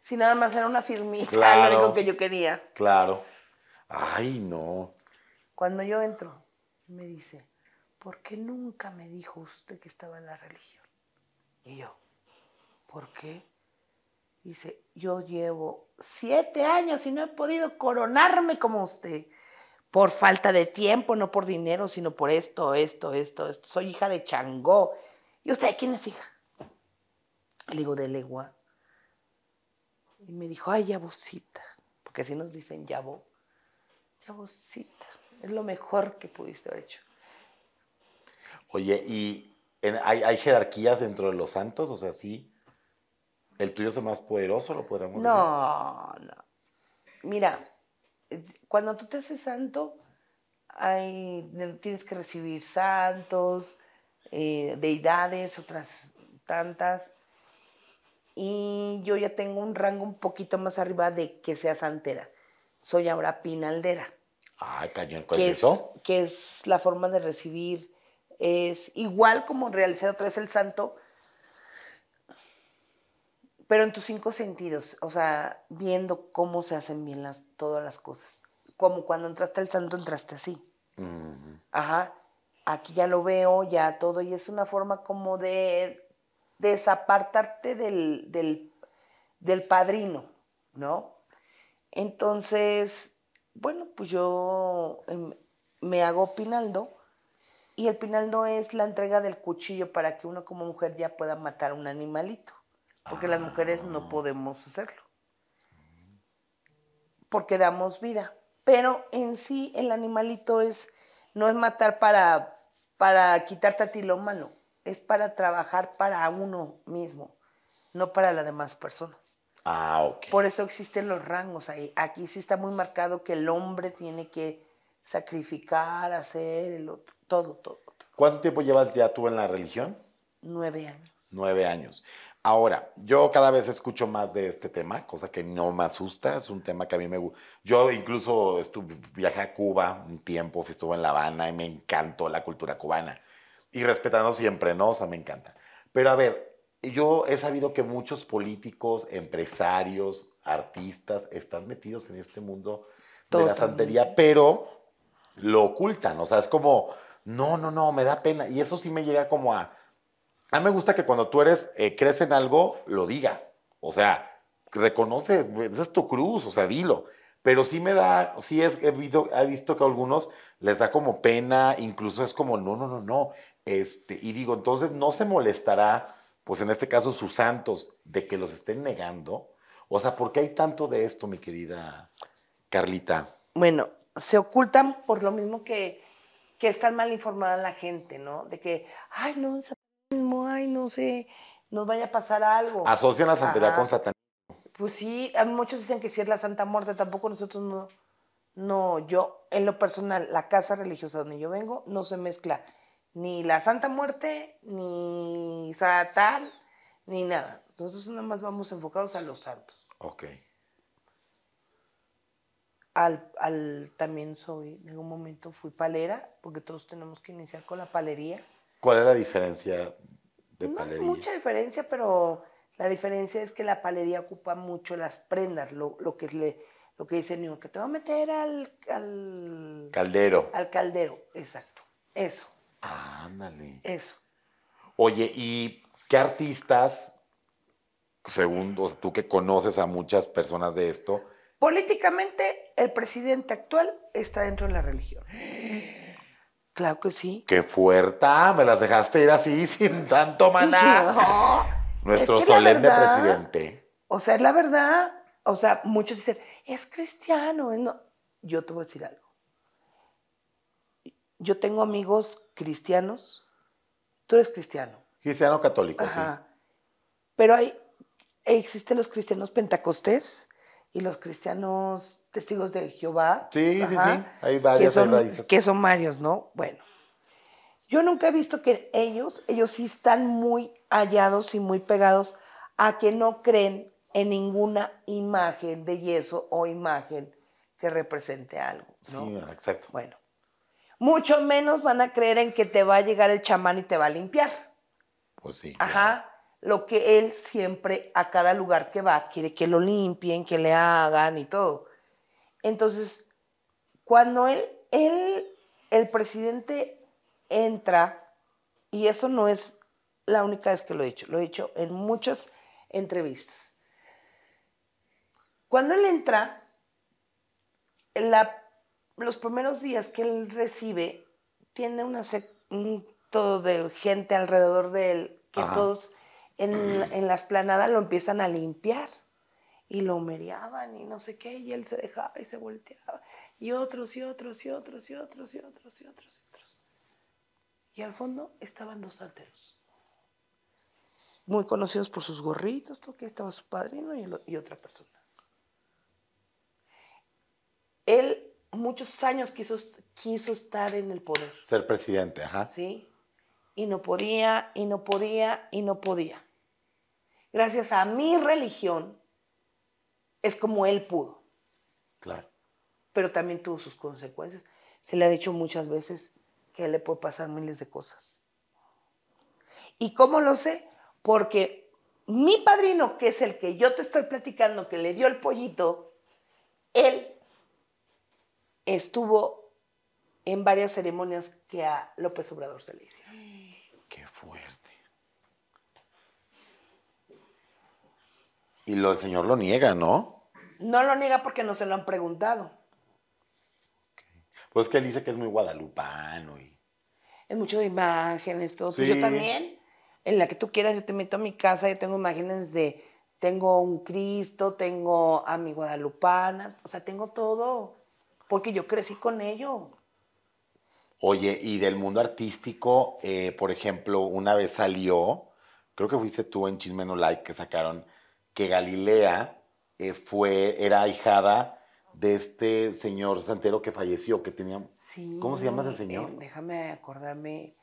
Si nada más era una firmita, claro, lo que yo quería. Claro. Ay, no. Cuando yo entro, me dice, ¿por qué nunca me dijo usted que estaba en la religión? Y yo, ¿por qué? Dice, yo llevo siete años y no he podido coronarme como usted, por falta de tiempo, no por dinero, sino por esto, esto, esto, esto. Soy hija de Changó. ¿Y usted quién es hija? Le digo, de Legua. Y me dijo, ay, Yabocita, porque así nos dicen Yabo. Yabocita, es lo mejor que pudiste haber hecho. Oye, ¿y hay, hay jerarquías dentro de los santos? O sea, sí. ¿El tuyo es el más poderoso, lo podríamos decir? No, no. Mira, cuando tú te haces santo, tienes que recibir santos, eh, deidades, otras tantas. Y yo ya tengo un rango un poquito más arriba de que sea santera. Soy ahora pinaldera. Ah, cañón, ¿cuál es eso? que es la forma de recibir. Es igual como realizar otra vez el santo, pero en tus cinco sentidos, o sea, viendo cómo se hacen bien las, todas las cosas. Como cuando entraste al santo, entraste así. Ajá. Aquí ya lo veo, ya todo, y es una forma como de desapartarte del, del, del padrino, ¿no? Entonces, bueno, pues yo em, me hago Pinaldo, y el Pinaldo es la entrega del cuchillo para que uno como mujer ya pueda matar a un animalito porque las mujeres no ah. podemos hacerlo, porque damos vida. Pero en sí el animalito es, no es matar para, para quitarte a ti lo malo, es para trabajar para uno mismo, no para las demás personas. Ah, ok. Por eso existen los rangos ahí. Aquí sí está muy marcado que el hombre tiene que sacrificar, hacer, el todo, todo. todo. ¿Cuánto tiempo llevas ya tú en la religión? Nueve años. Nueve años. Ahora, yo cada vez escucho más de este tema, cosa que no me asusta, es un tema que a mí me gusta. Yo incluso estuve, viajé a Cuba un tiempo, estuve en La Habana y me encantó la cultura cubana. Y respetando siempre, ¿no? O sea, me encanta. Pero a ver, yo he sabido que muchos políticos, empresarios, artistas están metidos en este mundo de la santería, pero lo ocultan. O sea, es como, no, no, no, me da pena. Y eso sí me llega como a a mí me gusta que cuando tú eres, eh, crees en algo, lo digas. O sea, reconoce, esa es tu cruz, o sea, dilo. Pero sí me da, sí es, he, visto, he visto que a algunos les da como pena, incluso es como, no, no, no, no. Este, y digo, entonces no se molestará, pues en este caso, sus santos, de que los estén negando. O sea, ¿por qué hay tanto de esto, mi querida Carlita? Bueno, se ocultan por lo mismo que, que están mal informada la gente, ¿no? De que, ay, no, ay, no sé, nos vaya a pasar algo. Asocian la santidad con Satanás. Pues sí, muchos dicen que si es la Santa Muerte, tampoco nosotros no. No, yo, en lo personal, la casa religiosa donde yo vengo no se mezcla ni la Santa Muerte, ni Satán, ni nada. Nosotros nada más vamos enfocados a los santos. Ok. Al, al, también soy, en algún momento fui palera, porque todos tenemos que iniciar con la palería. ¿Cuál es la diferencia de palería? mucha diferencia, pero la diferencia es que la palería ocupa mucho las prendas, lo, que le lo que dice que te va a meter al, al caldero. Al caldero, exacto. Eso. Ándale. Eso. Oye, ¿y qué artistas, según o sea, tú que conoces a muchas personas de esto? Políticamente, el presidente actual está dentro de la religión. Claro que sí. Qué fuerte, ah, me las dejaste ir así sin tanto maná. Nuestro solemne presidente. O sea, es la verdad. O sea, muchos dicen, es cristiano. Yo te voy a decir algo. Yo tengo amigos cristianos. Tú eres cristiano. Cristiano católico, sí. Pero hay, existen los cristianos pentecostés y los cristianos testigos de Jehová. Sí, sí, sí. Hay varias, que son, que son varios, ¿no? Bueno. Yo nunca he visto que ellos, ellos sí están muy hallados y muy pegados a que no creen en ninguna imagen de yeso o imagen que represente algo. ¿no? Sí, ah, exacto. Bueno, mucho menos van a creer en que te va a llegar el chamán y te va a limpiar. Pues sí. Ajá. Lo que él siempre, a cada lugar que va, quiere que lo limpien, que le hagan y todo. Entonces, cuando él, él, el presidente entra, y eso no es la única vez que lo he hecho, lo he hecho en muchas entrevistas. Cuando él entra, los primeros días que él recibe, tiene un todo de gente alrededor de él, que todos en, en la esplanada lo empiezan a limpiar y lo humereaban y no sé qué, y él se dejaba y se volteaba, y otros, y otros, y otros, y otros, y otros, y otros, y otros. Y al fondo estaban dos alteros. muy conocidos por sus gorritos, porque estaba su padrino y, otra persona. Él muchos años quiso, quiso estar en el poder. Ser presidente, ajá. Sí. Y no podía, y no podía, y no podía. Gracias a mi religión, es como él pudo. Claro. Pero también tuvo sus consecuencias. Se le ha dicho muchas veces que le puede pasar miles de cosas. ¿Y cómo lo sé? Porque mi padrino, que es el que yo te estoy platicando, que le dio el pollito, él estuvo en varias ceremonias que a López Obrador se le hicieron. Qué fuerte. Y el señor lo niega, ¿no? No lo niega porque no se lo han preguntado. Pues que él dice que es muy guadalupano y. Es mucho de imágenes, todo. Pues yo también, en la que tú quieras, yo te meto a mi casa, yo tengo imágenes de. Tengo un Cristo, tengo a mi guadalupana, o sea, tengo todo. Porque yo crecí con ello. Oye, y del mundo artístico, eh, por ejemplo, una vez salió, creo que fuiste tú en Chismeno Like, que sacaron que Galilea eh, fue, era ahijada de este señor santero que falleció, que tenía... Sí, ¿Cómo se llama ese eh, señor? déjame acordarme.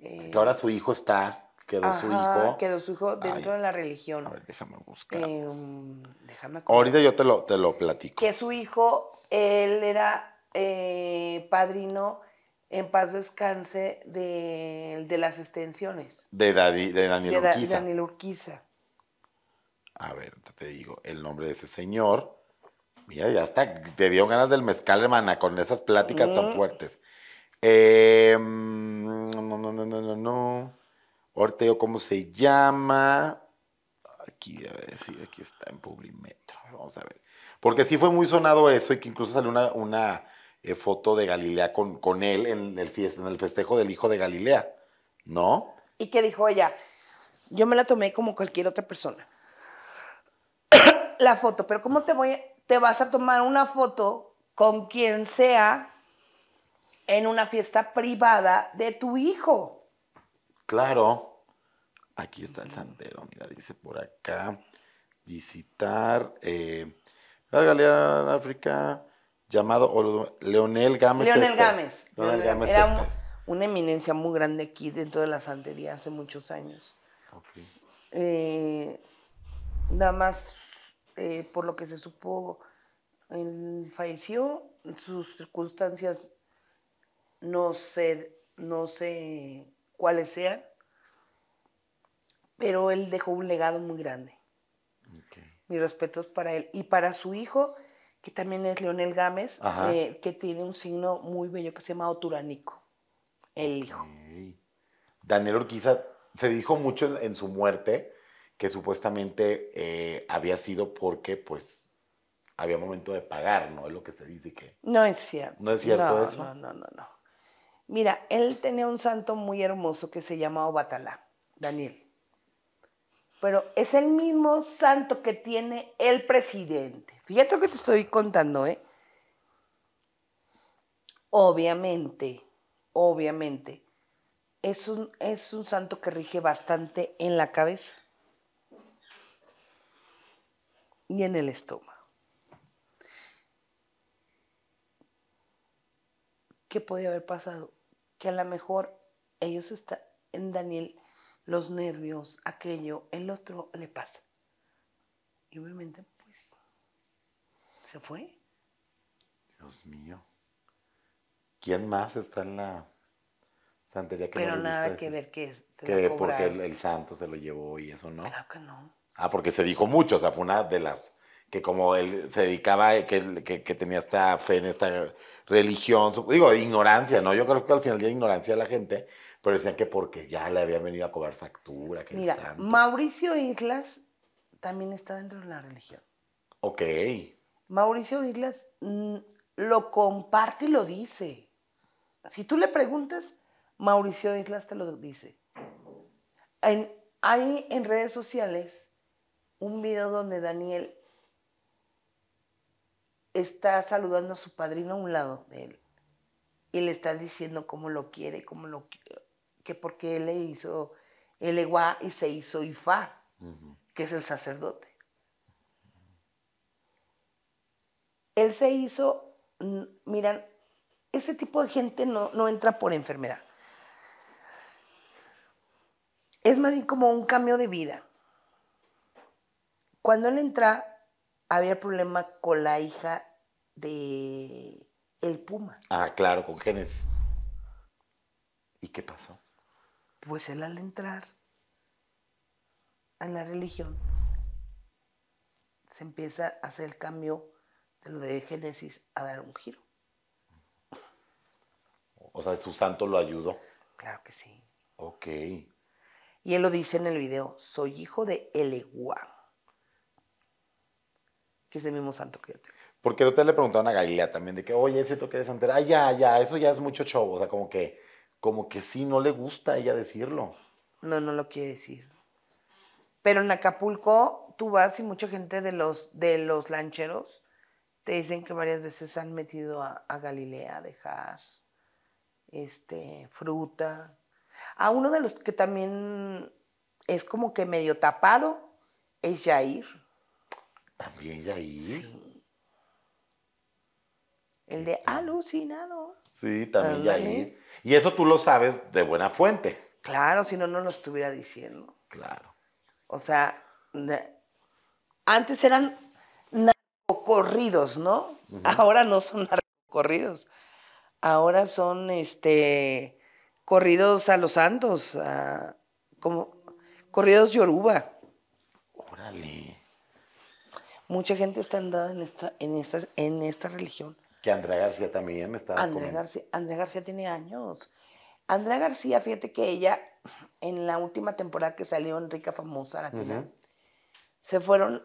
Eh, que ahora su hijo está, quedó su hijo. Quedó su hijo dentro de la religión. A ver, déjame buscar. Em, déjame Ahorita yo te lo, te lo platico. Que su hijo, él era padrino en paz descanse de, las extensiones. De, de Daniel Urquiza. De Daniel Urquiza. A ver, te digo el nombre de ese señor. Mira, ya está. Te dio ganas del mezcal, hermana, con esas pláticas tan fuertes. Eh, no, no, no, no, no. Orteo, ¿cómo se llama? Aquí a ver, sí, aquí está en Publimetro. Vamos a ver. Porque sí fue muy sonado eso y que incluso salió una, una eh, foto de Galilea con, con él en el, en el festejo del hijo de Galilea, ¿no? ¿Y qué dijo ella? Yo me la tomé como cualquier otra persona la foto, pero ¿cómo te, voy, te vas a tomar una foto con quien sea en una fiesta privada de tu hijo? Claro. Aquí está el Sandero. mira, dice por acá, visitar eh, la Galería de África, llamado Leonel Gámez. Leonel Gámez. Leonel Gámez Era una eminencia muy grande aquí dentro de la santería hace muchos años. Okay. Eh, nada más eh, por lo que se supo, él falleció, sus circunstancias no sé, no sé cuáles sean, pero él dejó un legado muy grande. Mis respetos para él. Y para su hijo, que también es Leonel Gámez, eh, que tiene un signo muy bello que se llama Oturanico, el hijo. Daniel Urquiza se dijo mucho en su muerte que supuestamente eh, había sido porque pues había momento de pagar, ¿no? Es lo que se dice que... No es cierto. No es cierto eso. No, no, no, no. Mira, él tenía un santo muy hermoso que se llamaba Obatalá, Daniel. Pero es el mismo santo que tiene el presidente. Fíjate lo que te estoy contando, ¿eh? Obviamente, obviamente, es un, es un santo que rige bastante en la cabeza y en el estómago. ¿Qué podía haber pasado? Que a lo mejor ellos están en Daniel, los nervios, aquello, el otro le pasa. Y obviamente, pues, se fue. Dios mío. ¿Quién más está en la santería que Pero nada que ver que es. Que porque el, el santo se lo llevó y eso no. Claro que no. Ah, porque se dijo mucho, o sea, fue una de las que como él se dedicaba, que, tenía esta fe en esta religión, digo, ignorancia, ¿no? Yo creo que al final día ignorancia de la gente, pero decían que porque ya le habían venido a cobrar factura, que Mira, santo. Mauricio Islas también está dentro de la religión. Ok. Mauricio Islas mm, lo comparte y lo dice. Si tú le preguntas, Mauricio Islas te lo dice. hay en redes sociales un video donde Daniel está saludando a su padrino a un lado de él y le está diciendo cómo lo quiere, cómo lo que porque él le hizo el Ewa y se hizo Ifá, que es el sacerdote. Él se hizo, mm, miran, ese tipo de gente no, no entra por enfermedad. Es más bien como un cambio de vida. Cuando él entra, había problema con la hija de el Puma. Ah, claro, con Génesis. ¿Y qué pasó? Pues él al entrar en la religión se empieza a hacer el cambio de lo de Génesis a dar un giro. O sea, su santo lo ayudó. Claro que sí. Ok. Y él lo dice en el video, soy hijo de Eleguán que es el mismo santo que yo tengo. Porque te le preguntaron a Galilea también de que, oye, es cierto que eres santera. Ah, ya, ya, eso ya es mucho show. O sea, como que, como que sí, no le gusta a ella decirlo. No, no lo quiere decir. Pero en Acapulco tú vas y mucha gente de los, de los lancheros te dicen que varias veces han metido a, Galilea a dejar este, fruta. A uno de los que también es como que medio tapado es Jair también Yair. Sí. El de alucinado. Sí, también Yair. Y eso tú lo sabes de buena fuente. Claro, si no, no lo estuviera diciendo. Claro. O sea, antes eran narcocorridos, ¿no? Ahora no son narcocorridos. Ahora son este corridos a los santos, como corridos yoruba. Órale mucha gente está andada en esta, en estas, en esta religión. Que Andrea García también me está... Andrea García, Andrea García tiene años. Andrea García, fíjate que ella, en la última temporada que salió en Rica Famosa, la se fueron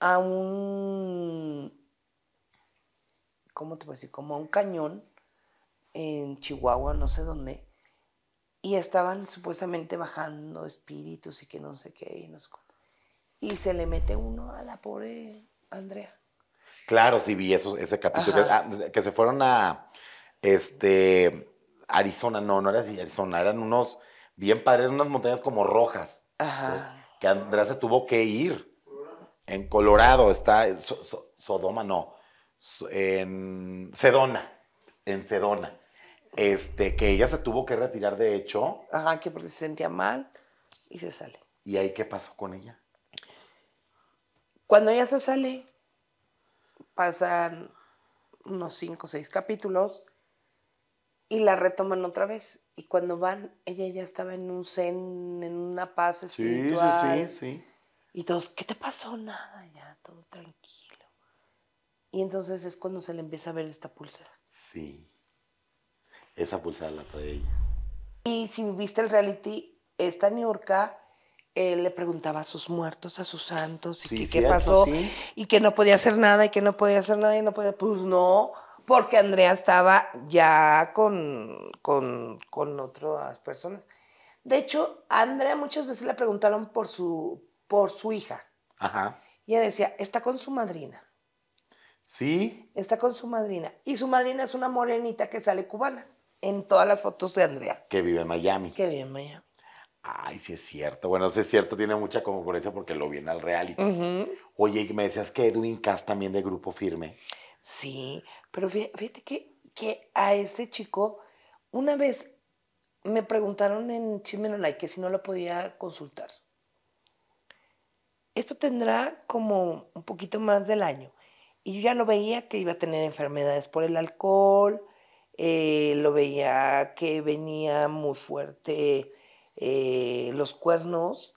a un. ¿Cómo te puedo decir? Como a un cañón en Chihuahua, no sé dónde. Y estaban supuestamente bajando espíritus y que no sé qué, y no sé y se le mete uno a la pobre Andrea. Claro, sí vi eso, ese capítulo. Ah, que, se fueron a este Arizona, no, no era así, Arizona, eran unos bien padres, unas montañas como rojas. Ajá. Que Andrea se tuvo que ir. En Colorado está Colorado. Sodoma, no. En Sedona. En Sedona. Este, que ella se tuvo que retirar, de hecho. Ajá, que porque se sentía mal y se sale. ¿Y ahí qué pasó con ella? Cuando ella se sale, pasan unos cinco o seis capítulos y la retoman otra vez. Y cuando van, ella ya estaba en un zen, en una paz espiritual. Sí, sí, sí. sí. Y todos, ¿qué te pasó? Nada, ya, todo tranquilo. Y entonces es cuando se le empieza a ver esta pulsera. Sí. Esa pulsera la trae ella. Y si viste el reality, esta Niurka él le preguntaba a sus muertos, a sus santos, y qué pasó, y que no podía hacer nada, y que no podía hacer nada, y no podía, pues no, porque Andrea estaba ya con, con, otras personas. De hecho, a Andrea muchas veces le preguntaron por su, por su hija. Ajá. Y ella decía, está con su madrina. Sí. Está con su madrina. Y su madrina es una morenita que sale cubana en todas las fotos de Andrea. Que vive en Miami. Que vive en Miami. Ay, sí es cierto. Bueno, sí es cierto, tiene mucha concurrencia porque lo viene al reality. Oye, y me decías que Edwin Cass también de Grupo Firme. Sí, pero fíjate que, que a este chico, una vez me preguntaron en Chisme Like que si no lo podía consultar. Esto tendrá como un poquito más del año. Y yo ya lo veía que iba a tener enfermedades por el alcohol, eh, lo veía que venía muy fuerte eh, los cuernos,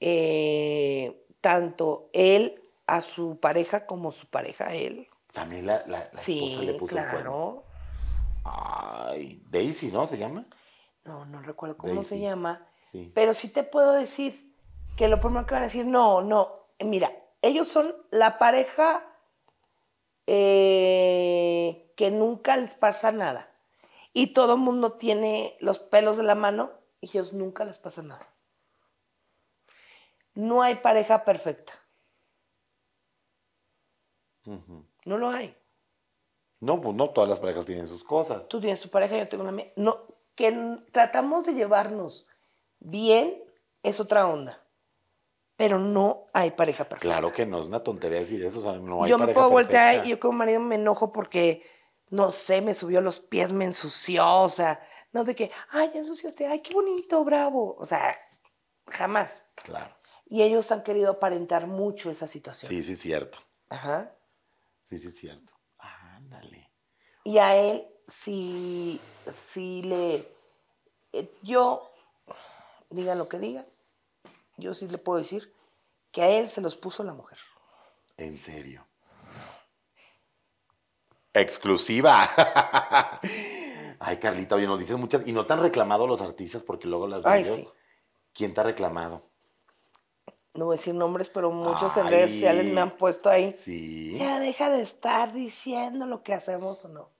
eh, tanto él a su pareja como su pareja a él. También la, la, le puso el cuerno. Ay, Daisy, ¿no? ¿Se llama? No, no recuerdo cómo se llama. Pero sí te puedo decir que lo primero que van a decir, no, no, mira, ellos son la pareja eh, que nunca les pasa nada. Y todo el mundo tiene los pelos de la mano y Dios, nunca les pasa nada. No hay pareja perfecta. No lo hay. No, pues no todas las parejas tienen sus cosas. Tú tienes tu pareja, yo tengo la mía. No, que tratamos de llevarnos bien es otra onda. Pero no hay pareja perfecta. Claro que no, es una tontería decir eso. yo me puedo voltear y yo como marido me enojo porque, no sé, me subió los pies, me ensució, o sea, no de que, ay, ya ensuciaste, ay, qué bonito, bravo. O sea, jamás. Claro. Y ellos han querido aparentar mucho esa situación. Sí, sí, es cierto. Ajá. Sí, sí, es cierto. Ándale. Y a él sí, sí le... Eh, yo, diga lo que diga, yo sí le puedo decir que a él se los puso la mujer. En serio. Exclusiva. Ay, Carlita, oye, nos dices muchas. Y no te han reclamado los artistas porque luego las Ay, Sí. ¿Quién te ha reclamado? No voy a decir nombres, pero muchos en redes sociales me han puesto ahí. Sí. Ya deja de estar diciendo lo que hacemos o no.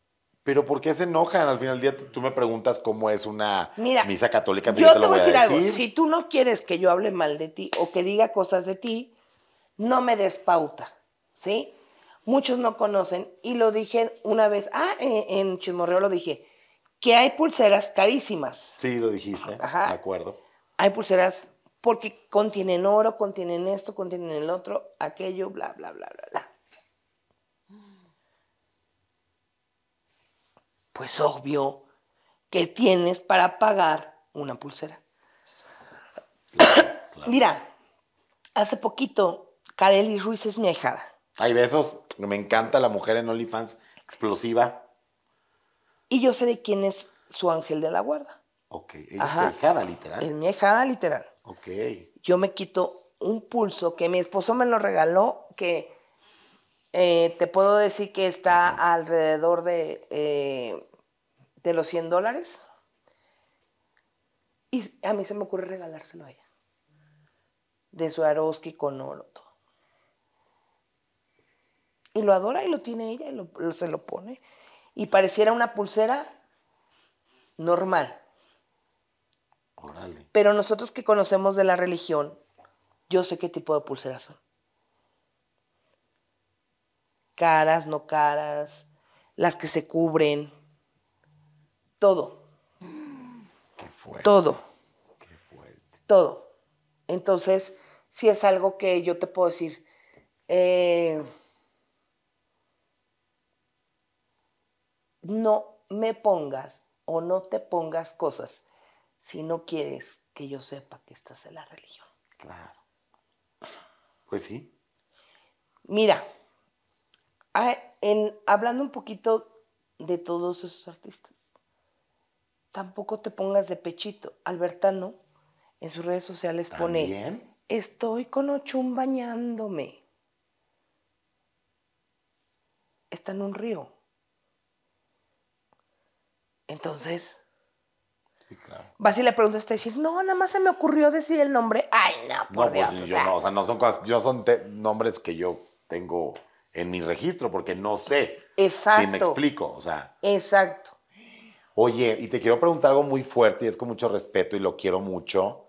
Pero ¿por qué se enojan? Al final del día tú me preguntas cómo es una misa católica. Mira, yo, te, voy, a decir, algo. Si tú no quieres que yo hable mal de ti o que diga cosas de ti, no me des pauta, ¿sí? Muchos no conocen y lo dije una vez, ah, en, en Chismorreo lo dije, que hay pulseras carísimas. Sí, lo dijiste, Ajá. de acuerdo. Hay pulseras porque contienen oro, contienen esto, contienen el otro, aquello, bla, bla, bla, bla, bla. Pues obvio que tienes para pagar una pulsera. Mira, hace poquito, Kareli Ruiz es mi hija. Hay besos, me encanta la mujer en OnlyFans, explosiva. Y yo sé de quién es su ángel de la guarda. Ok, es tu literal. Es mi hijada literal. Ok. Yo me quito un pulso que mi esposo me lo regaló, que eh, te puedo decir que está alrededor de, eh, de los 100 dólares. Y a mí se me ocurre regalárselo a ella. De su Swarovski con oro, todo. Y lo adora y lo tiene ella y se lo pone y pareciera una pulsera normal. Pero nosotros que conocemos de la religión, yo sé qué tipo de pulseras son. Caras, no caras, las que se cubren, todo. Qué fuerte. Todo. Qué fuerte. Todo. Entonces, si es algo que yo te puedo decir, eh, no me pongas o no te pongas cosas si no quieres que yo sepa que estás en la religión. Claro. Pues sí. Mira, en, hablando un poquito de todos esos artistas, tampoco te pongas de pechito. Albertano en sus redes sociales pone, estoy con Ochum bañándome. Está en un río entonces, sí, claro. vas y le preguntas, te decir, no, nada más se me ocurrió decir el nombre. Ay, no, por pues, Dios. o yo no, o sea, no son cosas, yo son nombres que yo tengo en mi registro porque no sé. Exacto. Si me explico, o sea. Exacto. Oye, y te quiero preguntar algo muy fuerte y es con mucho respeto y lo quiero mucho,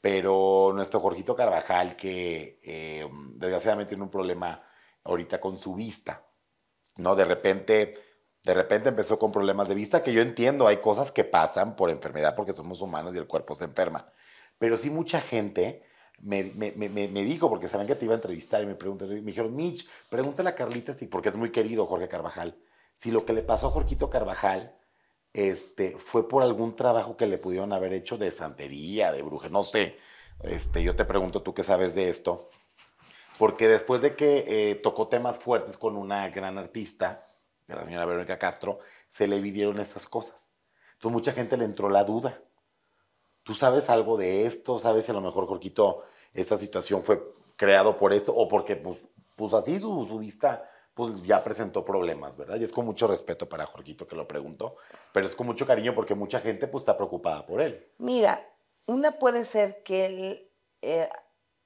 pero nuestro Jorgito Carvajal que eh, desgraciadamente tiene un problema ahorita con su vista, ¿no? De repente de repente empezó con problemas de vista, que yo entiendo, hay cosas que pasan por enfermedad porque somos humanos y el cuerpo se enferma. Pero sí mucha gente me, me, dijo, porque saben que te iba a entrevistar y me preguntaron, me dijeron, Mitch, pregúntale a Carlita, si, porque es muy querido Jorge Carvajal, si lo que le pasó a Jorquito Carvajal este, fue por algún trabajo que le pudieron haber hecho de santería, de bruja, no sé. Este, yo te pregunto, tú qué sabes de esto, porque después de que eh, tocó temas fuertes con una gran artista, de la señora Verónica Castro, se le pidieron estas cosas. Entonces mucha gente le entró la duda. ¿Tú sabes algo de esto? ¿Sabes si a lo mejor, Jorquito, esta situación fue creado por esto? O porque, pues, así su, vista pues ya presentó problemas, ¿verdad? Y es con mucho respeto para Jorquito que lo preguntó, pero es con mucho cariño porque mucha gente pues está preocupada por él. Mira, una puede ser que él eh,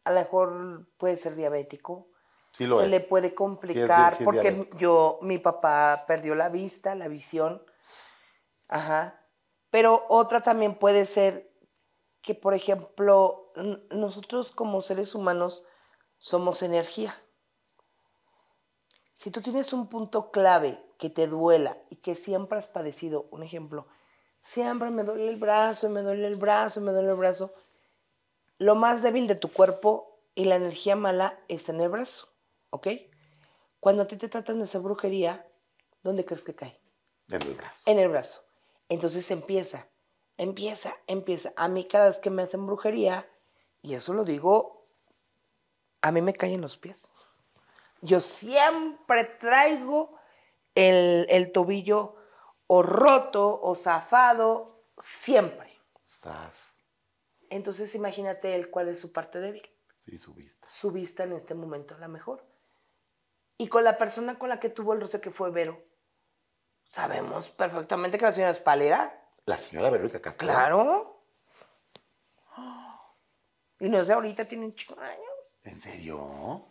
a lo mejor puede ser diabético, se le puede complicar porque yo, mi papá perdió la vista, la visión. Ajá. Pero otra también puede ser que, por ejemplo, nosotros como seres humanos somos energía. Si tú tienes un punto clave que te duela y que siempre has padecido, un ejemplo, siempre me duele el brazo, me duele el brazo, me duele el brazo, lo más débil de tu cuerpo y la energía mala está en el brazo. ¿Ok? Cuando a ti te tratan de hacer brujería, ¿dónde crees que cae? En el brazo. En el brazo. Entonces empieza, empieza, empieza. A mí cada vez que me hacen brujería, y eso lo digo, a mí me caen los pies. Yo siempre traigo el, tobillo o roto o zafado, siempre. Entonces imagínate él cuál es su parte débil. Sí, su vista. Su vista en este momento a la mejor y con la persona con la que tuvo el roce que fue Vero. Sabemos perfectamente que la señora Espalera. La señora Verónica Castro. Claro. Y no sé, ahorita tiene un años. ¿En serio?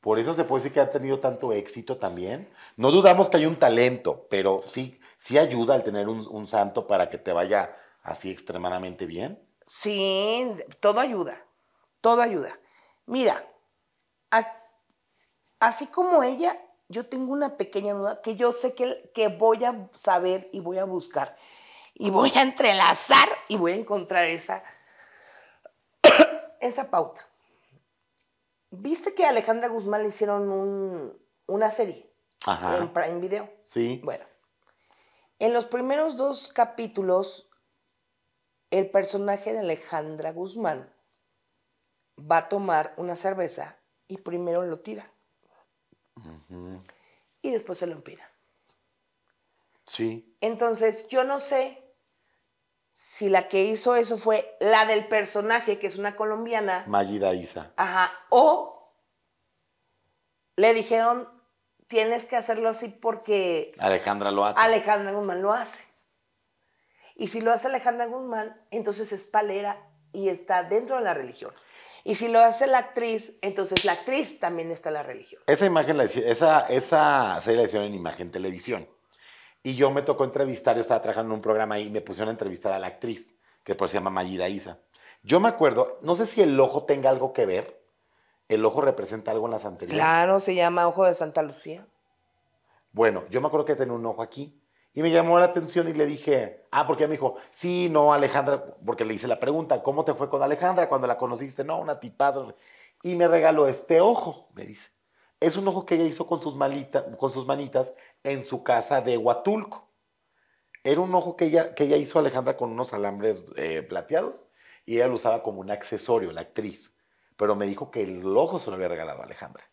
Por eso se puede decir que ha tenido tanto éxito también. No dudamos que hay un talento, pero sí, sí ayuda al tener un, un santo para que te vaya así extremadamente bien. Sí, todo ayuda. Todo ayuda. Mira, aquí así como ella, yo tengo una pequeña duda que yo sé que, que voy a saber y voy a buscar y voy a entrelazar y voy a encontrar esa, esa pauta. ¿Viste que a Alejandra Guzmán le hicieron una serie en Prime Video? Sí. Bueno, en los primeros dos capítulos, el personaje de Alejandra Guzmán va a tomar una cerveza y primero lo tira. Y después se lo empira Sí. Entonces, yo no sé si la que hizo eso fue la del personaje, que es una colombiana. Mayida Isa. Ajá. O le dijeron, tienes que hacerlo así porque... Alejandra lo hace. Alejandra Guzmán lo hace. Y si lo hace Alejandra Guzmán, entonces es palera y está dentro de la religión. Y si lo hace la actriz, entonces la actriz también está en la religión. Esa imagen, esa, esa serie la hicieron en imagen televisión. Y yo me tocó entrevistar, yo estaba trabajando en un programa ahí y me pusieron a entrevistar a la actriz, que por se llama Mayida Isa. Yo me acuerdo, no sé si el ojo tenga algo que ver. El ojo representa algo en las anteriores. Claro, se llama ojo de Santa Lucía. Bueno, yo me acuerdo que tenía un ojo aquí y me llamó la atención y le dije, ah, porque me dijo, sí, no, Alejandra, porque le hice la pregunta, ¿cómo te fue con Alejandra cuando la conociste? No, una tipaza. Y me regaló este ojo, me dice. Es un ojo que ella hizo con sus, con sus manitas en su casa de Huatulco. Era un ojo que ella, que ella hizo Alejandra con unos alambres eh, plateados y ella lo usaba como un accesorio, la actriz. Pero me dijo que el ojo se lo había regalado a Alejandra.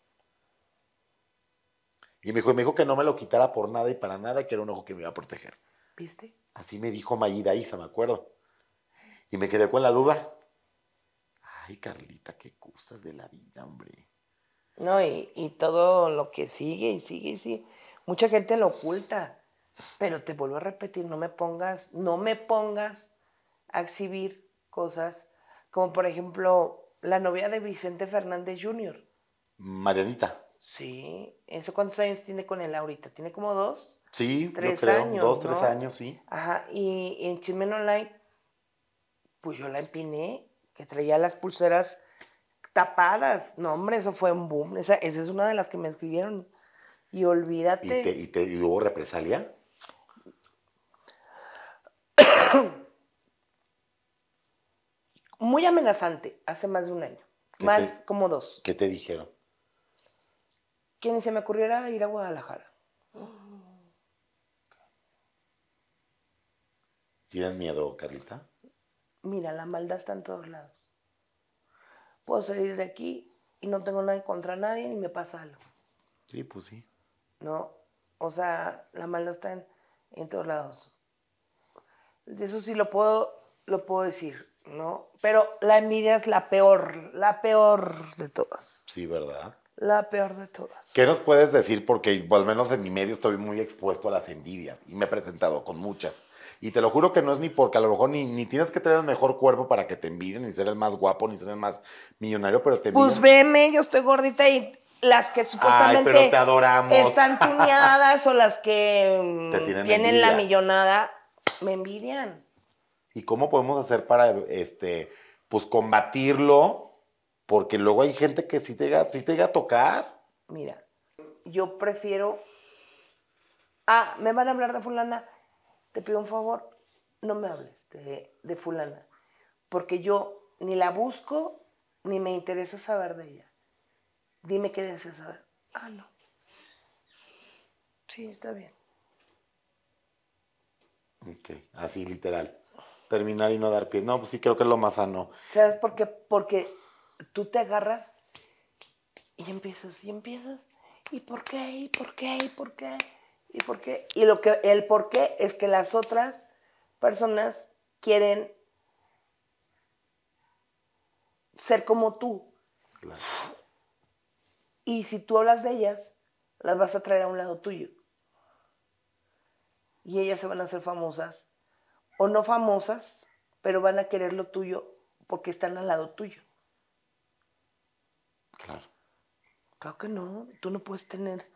Y me dijo, me dijo que no me lo quitara por nada y para nada, que era un ojo que me iba a proteger. ¿Viste? Así me dijo Mayida Isa, me acuerdo. Y me quedé con la duda. Ay, Carlita, qué cosas de la vida, hombre. No, y, todo lo que sigue y sigue y sigue. Mucha gente lo oculta. Pero te vuelvo a repetir, no me pongas, no me pongas a exhibir cosas como por ejemplo la novia de Vicente Fernández Jr. Marianita. Sí. ¿Eso cuántos años tiene con él ahorita? ¿Tiene como dos? Sí, tres años. Dos, tres años, sí. Ajá. Y, en Chimen Online, pues yo la empiné, que traía las pulseras tapadas. No, hombre, eso fue un boom. Esa, es una de las que me escribieron. Y olvídate. ¿Y, hubo represalia? Muy amenazante, hace más de un año. Más como dos. ¿Qué te dijeron? que ni se me ocurriera ir a Guadalajara. ¿Tienes miedo, Carlita? Mira, la maldad está en todos lados. Puedo salir de aquí y no tengo nada contra nadie ni me pasa algo. Sí, pues sí. No, o sea, la maldad está en, todos lados. De eso sí lo puedo, lo puedo decir, ¿no? Pero la envidia es la peor, la peor de todas. Sí, ¿verdad? La peor de todas. ¿Qué nos puedes decir? Porque al menos en mi medio estoy muy expuesto a las envidias y me he presentado con muchas. Y te lo juro que no es ni porque a lo mejor ni, ni tienes que tener el mejor cuerpo para que te envidien, ni ser el más guapo, ni ser el más millonario, pero te envidian. Pues veme, yo estoy gordita y las que supuestamente están tuneadas o las que mm, tienen, tienen la millonada, me envidian. ¿Y cómo podemos hacer para este, pues combatirlo? Porque luego hay gente que si te llega, te llega a tocar. Mira, yo prefiero. Ah, me van a hablar de Fulana. Te pido un favor, no me hables de, de Fulana. Porque yo ni la busco ni me interesa saber de ella. Dime qué deseas saber. Ah, no. Sí, está bien. Ok, así literal. Terminar y no dar pie. No, pues sí creo que es lo más sano. ¿Sabes por qué? Porque tú te agarras y empiezas, y empiezas, ¿y por qué? ¿Y por qué? ¿Y por qué? ¿Y por qué? Y lo que, el por qué es que las otras personas quieren ser como tú. Y si tú hablas de ellas, las vas a traer a un lado tuyo. Y ellas se van a hacer famosas, o no famosas, pero van a querer lo tuyo porque están al lado tuyo. Claro. creo que no. Tú no puedes tener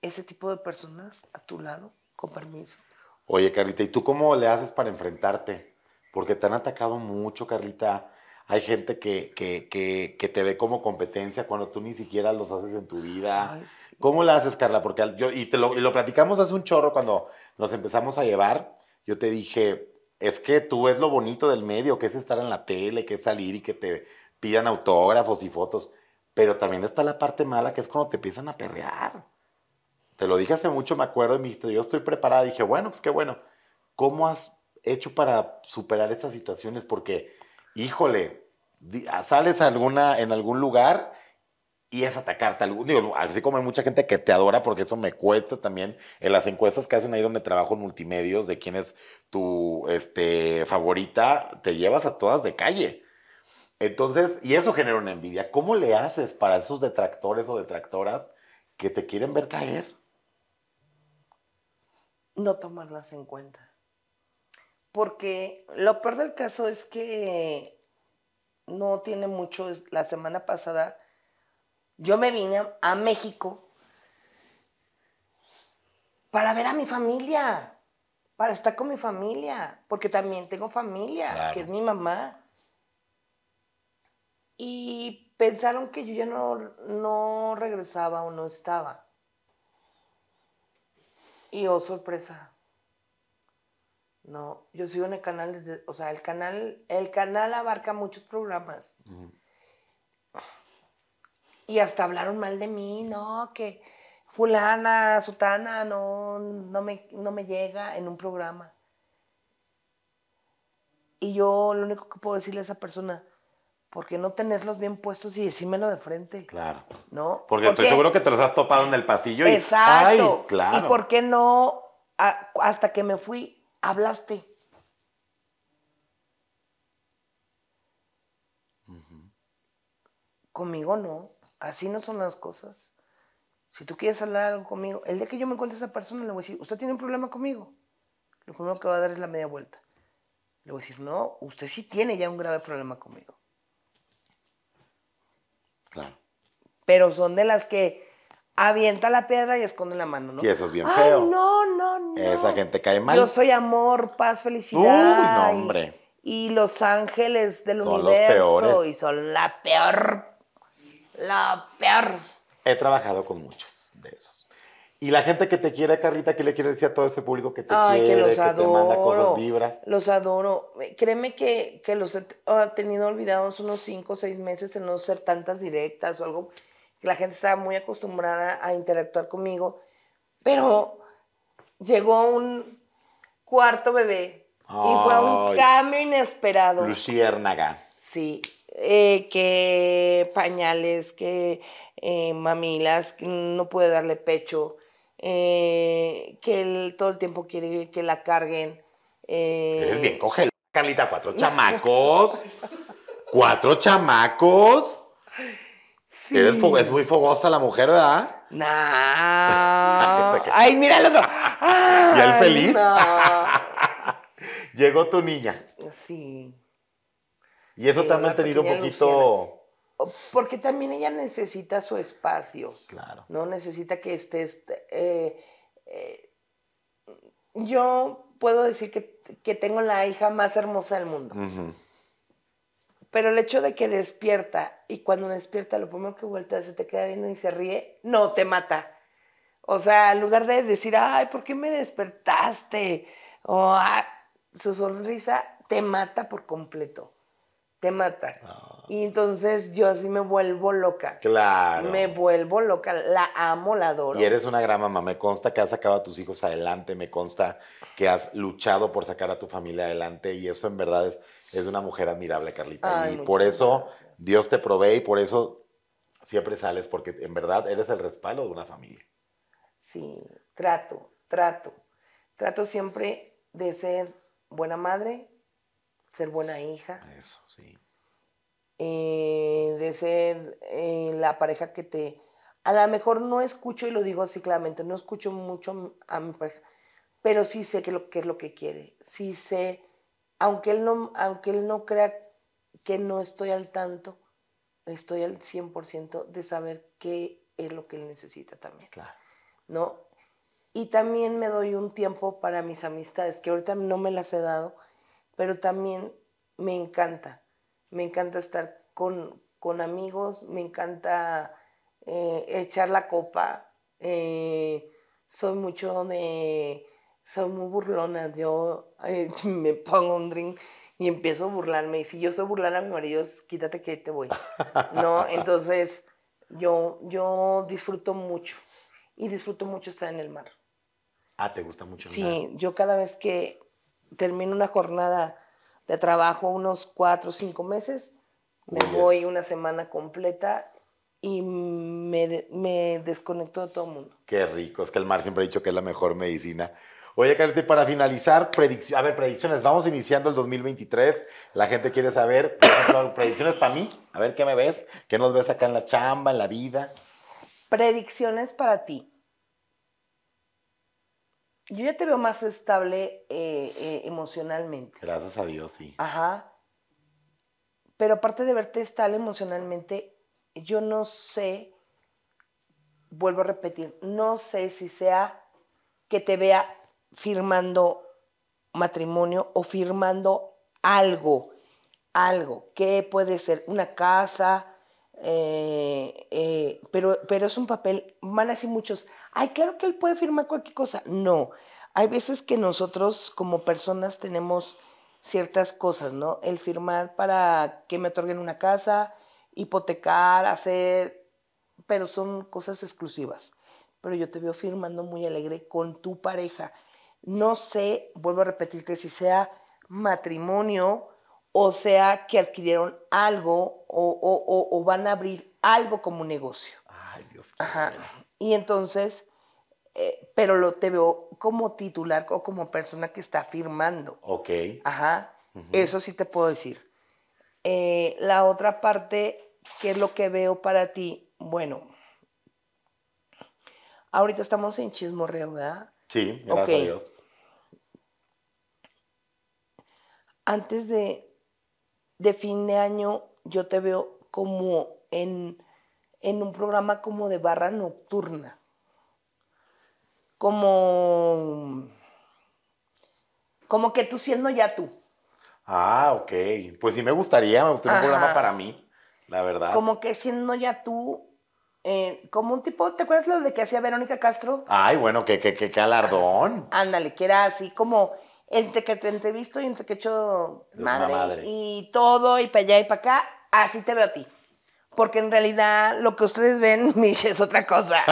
ese tipo de personas a tu lado, con permiso. Oye, Carlita, ¿y tú cómo le haces para enfrentarte? Porque te han atacado mucho, Carlita. Hay gente que, que, que, que te ve como competencia cuando tú ni siquiera los haces en tu vida. ¿Cómo la haces, Carla? Porque yo, y, te lo, y platicamos hace un chorro cuando nos empezamos a llevar. Yo te dije, es que tú es lo bonito del medio, que es estar en la tele, que es salir y que te pidan autógrafos y fotos. Pero también está la parte mala que es cuando te empiezan a perrear. Te lo dije hace mucho, me acuerdo, y me dijiste, yo estoy preparada. dije, bueno, pues qué bueno. ¿Cómo has hecho para superar estas situaciones? Porque, híjole, ah, sales alguna, en algún lugar y es atacarte. Digo, así como hay mucha gente que te adora, porque eso me cuesta también. En las encuestas que hacen ahí donde trabajo en multimedios, de quién es tu este, favorita, te llevas a todas de calle. Entonces, y eso genera una envidia. ¿Cómo le haces para esos detractores o detractoras que te quieren ver caer? No tomarlas en cuenta. Porque lo peor del caso es que no tiene mucho, la semana pasada yo me vine a, México para ver a mi familia, para estar con mi familia, porque también tengo familia, que es mi mamá y pensaron que yo ya no, regresaba o no estaba. Y oh, sorpresa. No, yo sigo en el canal desde, o sea, el canal, el canal abarca muchos programas. Y hasta hablaron mal de mí, no, que fulana, sutana, no, no no me llega en un programa. Y yo lo único que puedo decirle a esa persona, porque no tenerlos bien puestos y decímelo de frente? Claro. ¿No? Porque, estoy seguro que te los has topado en el pasillo y. Exacto. Ay, claro. ¿Y por qué no, hasta que me fui, hablaste? Conmigo no. Así no son las cosas. Si tú quieres hablar algo conmigo, el día que yo me encuentre a esa persona, le voy a decir, ¿usted tiene un problema conmigo? Lo primero que va a dar es la media vuelta. Le voy a decir, no, usted sí tiene ya un grave problema conmigo. Claro. Pero son de las que avienta la piedra y esconde la mano, ¿no? Y eso es bien feo. No, no, no. Esa gente cae mal. Yo soy amor, paz, felicidad. Uy, no, hombre. Y, los ángeles del son universo. Los peores. Y son la peor. La peor. He trabajado con muchos de esos. Y la gente que te quiere, Carlita, ¿qué le quiere decir a todo ese público que te Ay, quiere, que, los te manda cosas, vibras? Los adoro. Créeme que, los he ah, tenido olvidados unos cinco o seis meses de no ser tantas directas o algo. La gente estaba muy acostumbrada a interactuar conmigo. Pero llegó un cuarto bebé y fue un cambio inesperado. Luciérnaga. Sí, eh, que pañales, que eh, mamilas, no pude darle pecho, eh, que él todo el tiempo quiere que la carguen. Eh. Eres bien, cógelo, Carlita, cuatro chamacos. cuatro chamacos. es muy fogosa la mujer, ¿verdad? No. Ay, mira el otro. y el feliz. Llegó tu niña. Sí. Y eso también ha tenido un poquito porque también ella necesita su espacio. Claro. No necesita que estés. Eh, eh, yo puedo decir que, tengo la hija más hermosa del mundo. Pero el hecho de que despierta y cuando despierta lo primero que vuelta se te queda viendo y se ríe, no, te mata. O sea, en lugar de decir, ay, ¿por qué me despertaste? O ah", su sonrisa te mata por completo te mata. Ah. Y entonces yo así me vuelvo loca. Claro. Me vuelvo loca, la amo, la adoro. Y eres una gran mamá, me consta que has sacado a tus hijos adelante, me consta que has luchado por sacar a tu familia adelante y eso en verdad es, es una mujer admirable, Carlita. y por eso Dios te provee y por eso siempre sales, porque en verdad eres el respaldo de una familia. Sí, trato, trato. Trato siempre de ser buena madre, ser buena hija. Eso, sí. Eh, de ser eh, la pareja que te... A lo mejor no escucho, y lo digo así claramente, no escucho mucho a mi pareja, pero sí sé qué que es lo que quiere. Sí sé, aunque él, no, aunque él no crea que no estoy al tanto, estoy al 100% de saber qué es lo que él necesita también. Claro. ¿No? Y también me doy un tiempo para mis amistades, que ahorita no me las he dado, pero también me encanta, me encanta estar con, amigos, me encanta eh, echar la copa, eh, soy mucho de, soy muy burlona, yo eh, me pongo un drink y empiezo a burlarme, y si yo soy burlar a mi marido, es, quítate que te voy, ¿no? Entonces, yo, yo disfruto mucho, y disfruto mucho estar en el mar. Ah, ¿te gusta mucho? El mar? Sí, yo cada vez que termino una jornada de trabajo unos cuatro o cinco meses, me oh, voy una semana completa y me, me desconecto de todo el mundo. Qué rico, es que el mar siempre ha dicho que es la mejor medicina. Oye, Carlita, para finalizar, predicciones a ver, predicciones, vamos iniciando el 2023, la gente quiere saber, predicciones para mí, a ver qué me ves, qué nos ves acá en la chamba, en la vida. Predicciones para ti. Yo ya te veo más estable eh, eh, emocionalmente. Gracias a Dios, sí. Ajá. Pero aparte de verte estable emocionalmente, yo no sé, vuelvo a repetir, no sé si sea que te vea firmando matrimonio o firmando algo, algo, que puede ser una casa, eh, eh, pero, pero es un papel, van a muchos, ay, claro que él puede firmar cualquier cosa. No, hay veces que nosotros como personas tenemos ciertas cosas, ¿no? El firmar para que me otorguen una casa, hipotecar, hacer, pero son cosas exclusivas. Pero yo te veo firmando muy alegre con tu pareja. No sé, vuelvo a repetirte, si sea matrimonio, o sea que adquirieron algo o, van a abrir algo como negocio. Ay, Dios mío. Ajá. Y entonces, eh, pero lo te veo como titular o como persona que está firmando. Ok. Ajá. Eso sí te puedo decir. Eh, la otra parte, ¿qué es lo que veo para ti? Bueno, ahorita estamos en chismorreo, ¿verdad? Sí, gracias a Dios. Antes de, de fin de año yo te veo como en, un programa como de barra nocturna. Como, como que tú siendo ya tú. Ah, ok. Pues sí me gustaría, me gustaría un programa para mí, la verdad. Como que siendo ya tú, eh, como un tipo, ¿te acuerdas lo de que hacía Verónica Castro? Ay, bueno, qué, que qué, qué alardón. Ándale, que era así como entre que te entrevisto y entre que echo madre, madre, y todo y para allá y para acá, así te veo a ti. Porque en realidad lo que ustedes ven, Mish, es otra cosa.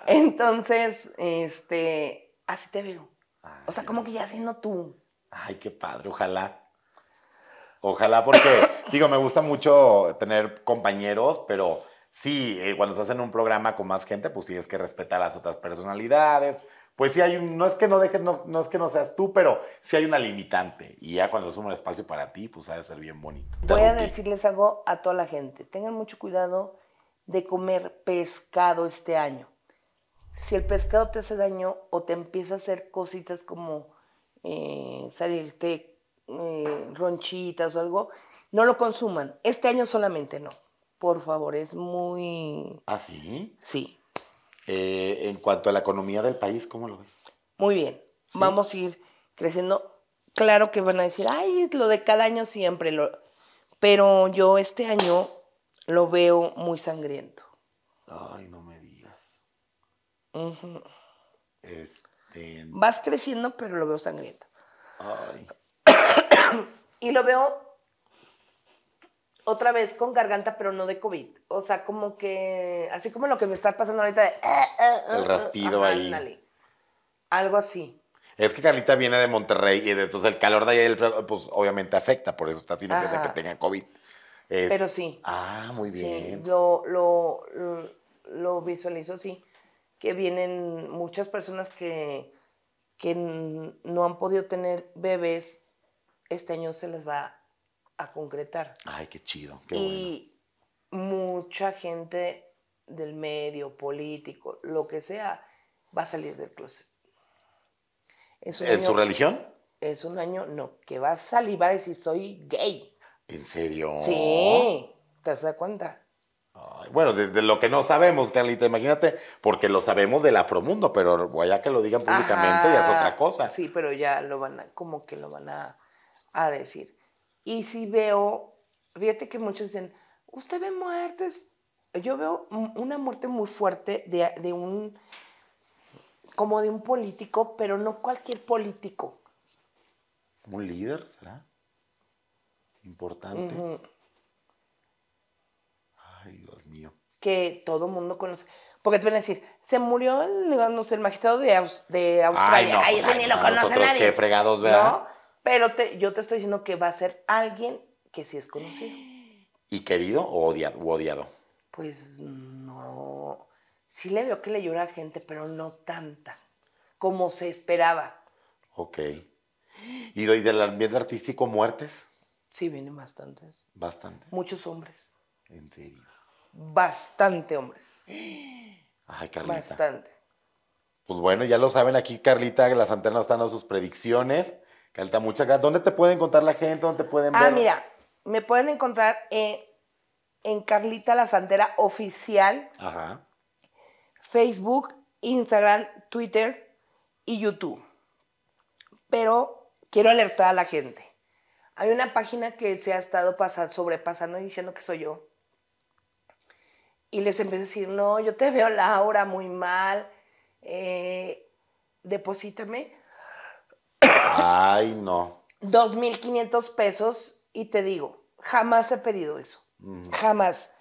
Entonces, este, así te veo. o sea, como que ya siendo tú. Ay, qué padre, ojalá. Ojalá porque, digo, me gusta mucho tener compañeros, pero sí, eh, cuando se hacen un programa con más gente, pues tienes que respetar las otras personalidades, pues sí hay un, no es que no dejes, no, es que no seas tú, pero sí hay una limitante. Y ya cuando suma el espacio para ti, pues ha de ser bien bonito. Voy a decirles algo a toda la gente. Tengan mucho cuidado de comer pescado este año. Si el pescado te hace daño o te empieza a hacer cositas como eh, salirte eh, ronchitas o algo, no lo consuman. Este año solamente no. Por favor, es muy... ¿Ah, sí? Sí. Eh, en cuanto a la economía del país, ¿cómo lo ves? Muy bien, vamos a ir creciendo. Claro que van a decir, ay, lo de cada año siempre, lo... pero yo este año lo veo muy sangriento. Ay, no me digas. Este, Vas creciendo, pero lo veo sangriento. Ay. y lo veo otra vez con garganta, pero no de COVID. O sea, como que, así como lo que me está pasando ahorita eh, eh, eh, el raspido ahí. Algo así. Es que Carlita viene de Monterrey y entonces el calor de ahí, pues obviamente afecta, por eso está haciendo que, que tenga COVID. Pero sí. Ah, muy bien. Sí, lo, lo, lo, visualizo, sí. Que vienen muchas personas que, que no han podido tener bebés, este año se les va a concretar. Ay, qué chido, y mucha gente del medio, político, lo que sea, va a salir del closet. ¿En su religión? Es un año, no, que va a salir, va a decir, soy gay. ¿En serio? Sí, ¿te das cuenta? bueno, desde lo que no sabemos, Carlita, imagínate, porque lo sabemos del afromundo, pero ya que lo digan públicamente ya es otra cosa. Sí, pero ya lo van a, como que lo van a, a decir. Y si veo, fíjate que muchos dicen, usted ve muertes. Yo veo una muerte muy fuerte de, un, como de un político, pero no cualquier político. ¿Un líder será? Importante. Ay, Dios mío. Que todo mundo conoce. Porque te van a decir, se murió el, el magistrado de, de Australia. Ay, Ahí pues ese ni lo conoce nadie. Qué fregados, ¿verdad? Pero yo te estoy diciendo que va a ser alguien que sí es conocido. ¿Y querido o odiado? Pues no. Sí le veo que le llora a gente, pero no tanta como se esperaba. Ok. ¿Y del ambiente artístico muertes? Sí, vienen bastantes. ¿Bastante? Muchos hombres. ¿En serio? Bastante hombres. Ay, Carlita. Bastante. Pues bueno, ya lo saben aquí, Carlita, las antenas están a sus predicciones. Calta, muchas ¿Dónde te pueden encontrar la gente? ¿Dónde te pueden ah, ver? Ah, mira, me pueden encontrar en, Carlita La Santera Oficial. Ajá. Facebook, Instagram, Twitter y YouTube. Pero quiero alertar a la gente. Hay una página que se ha estado pasando, sobrepasando y diciendo que soy yo. Y les empecé a decir, no, yo te veo Laura muy mal, eh, deposítame. Ay, no. 2.500 pesos y te digo, jamás he pedido eso. Jamás.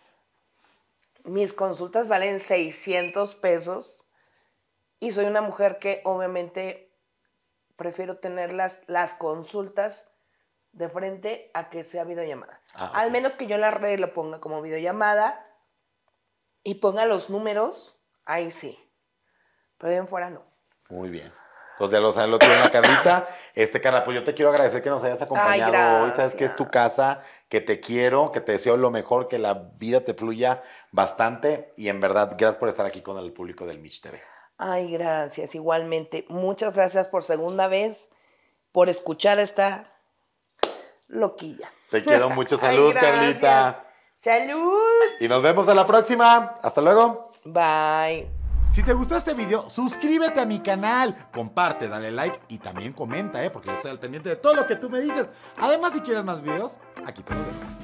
Mis consultas valen 600 pesos y soy una mujer que obviamente prefiero tener las, consultas de frente a que sea videollamada. Ah, Al menos que yo en la red lo ponga como videollamada y ponga los números, ahí sí. Pero de en fuera no. Muy bien. Pues ya lo saben, lo tienen Carlita. Este, Carla, pues yo te quiero agradecer que nos hayas acompañado hoy. Sabes que es tu casa, que te quiero, que te deseo lo mejor, que la vida te fluya bastante. Y en verdad, gracias por estar aquí con el público del Mitch TV. Ay, gracias. Igualmente, muchas gracias por segunda vez, por escuchar esta loquilla. Te quiero mucho. Salud, Carlita. Salud. Y nos vemos a la próxima. Hasta luego. Bye. Si te gustó este video, suscríbete a mi canal, comparte, dale like y también comenta, ¿eh? porque yo estoy al pendiente de todo lo que tú me dices. Además, si quieres más videos, aquí te lo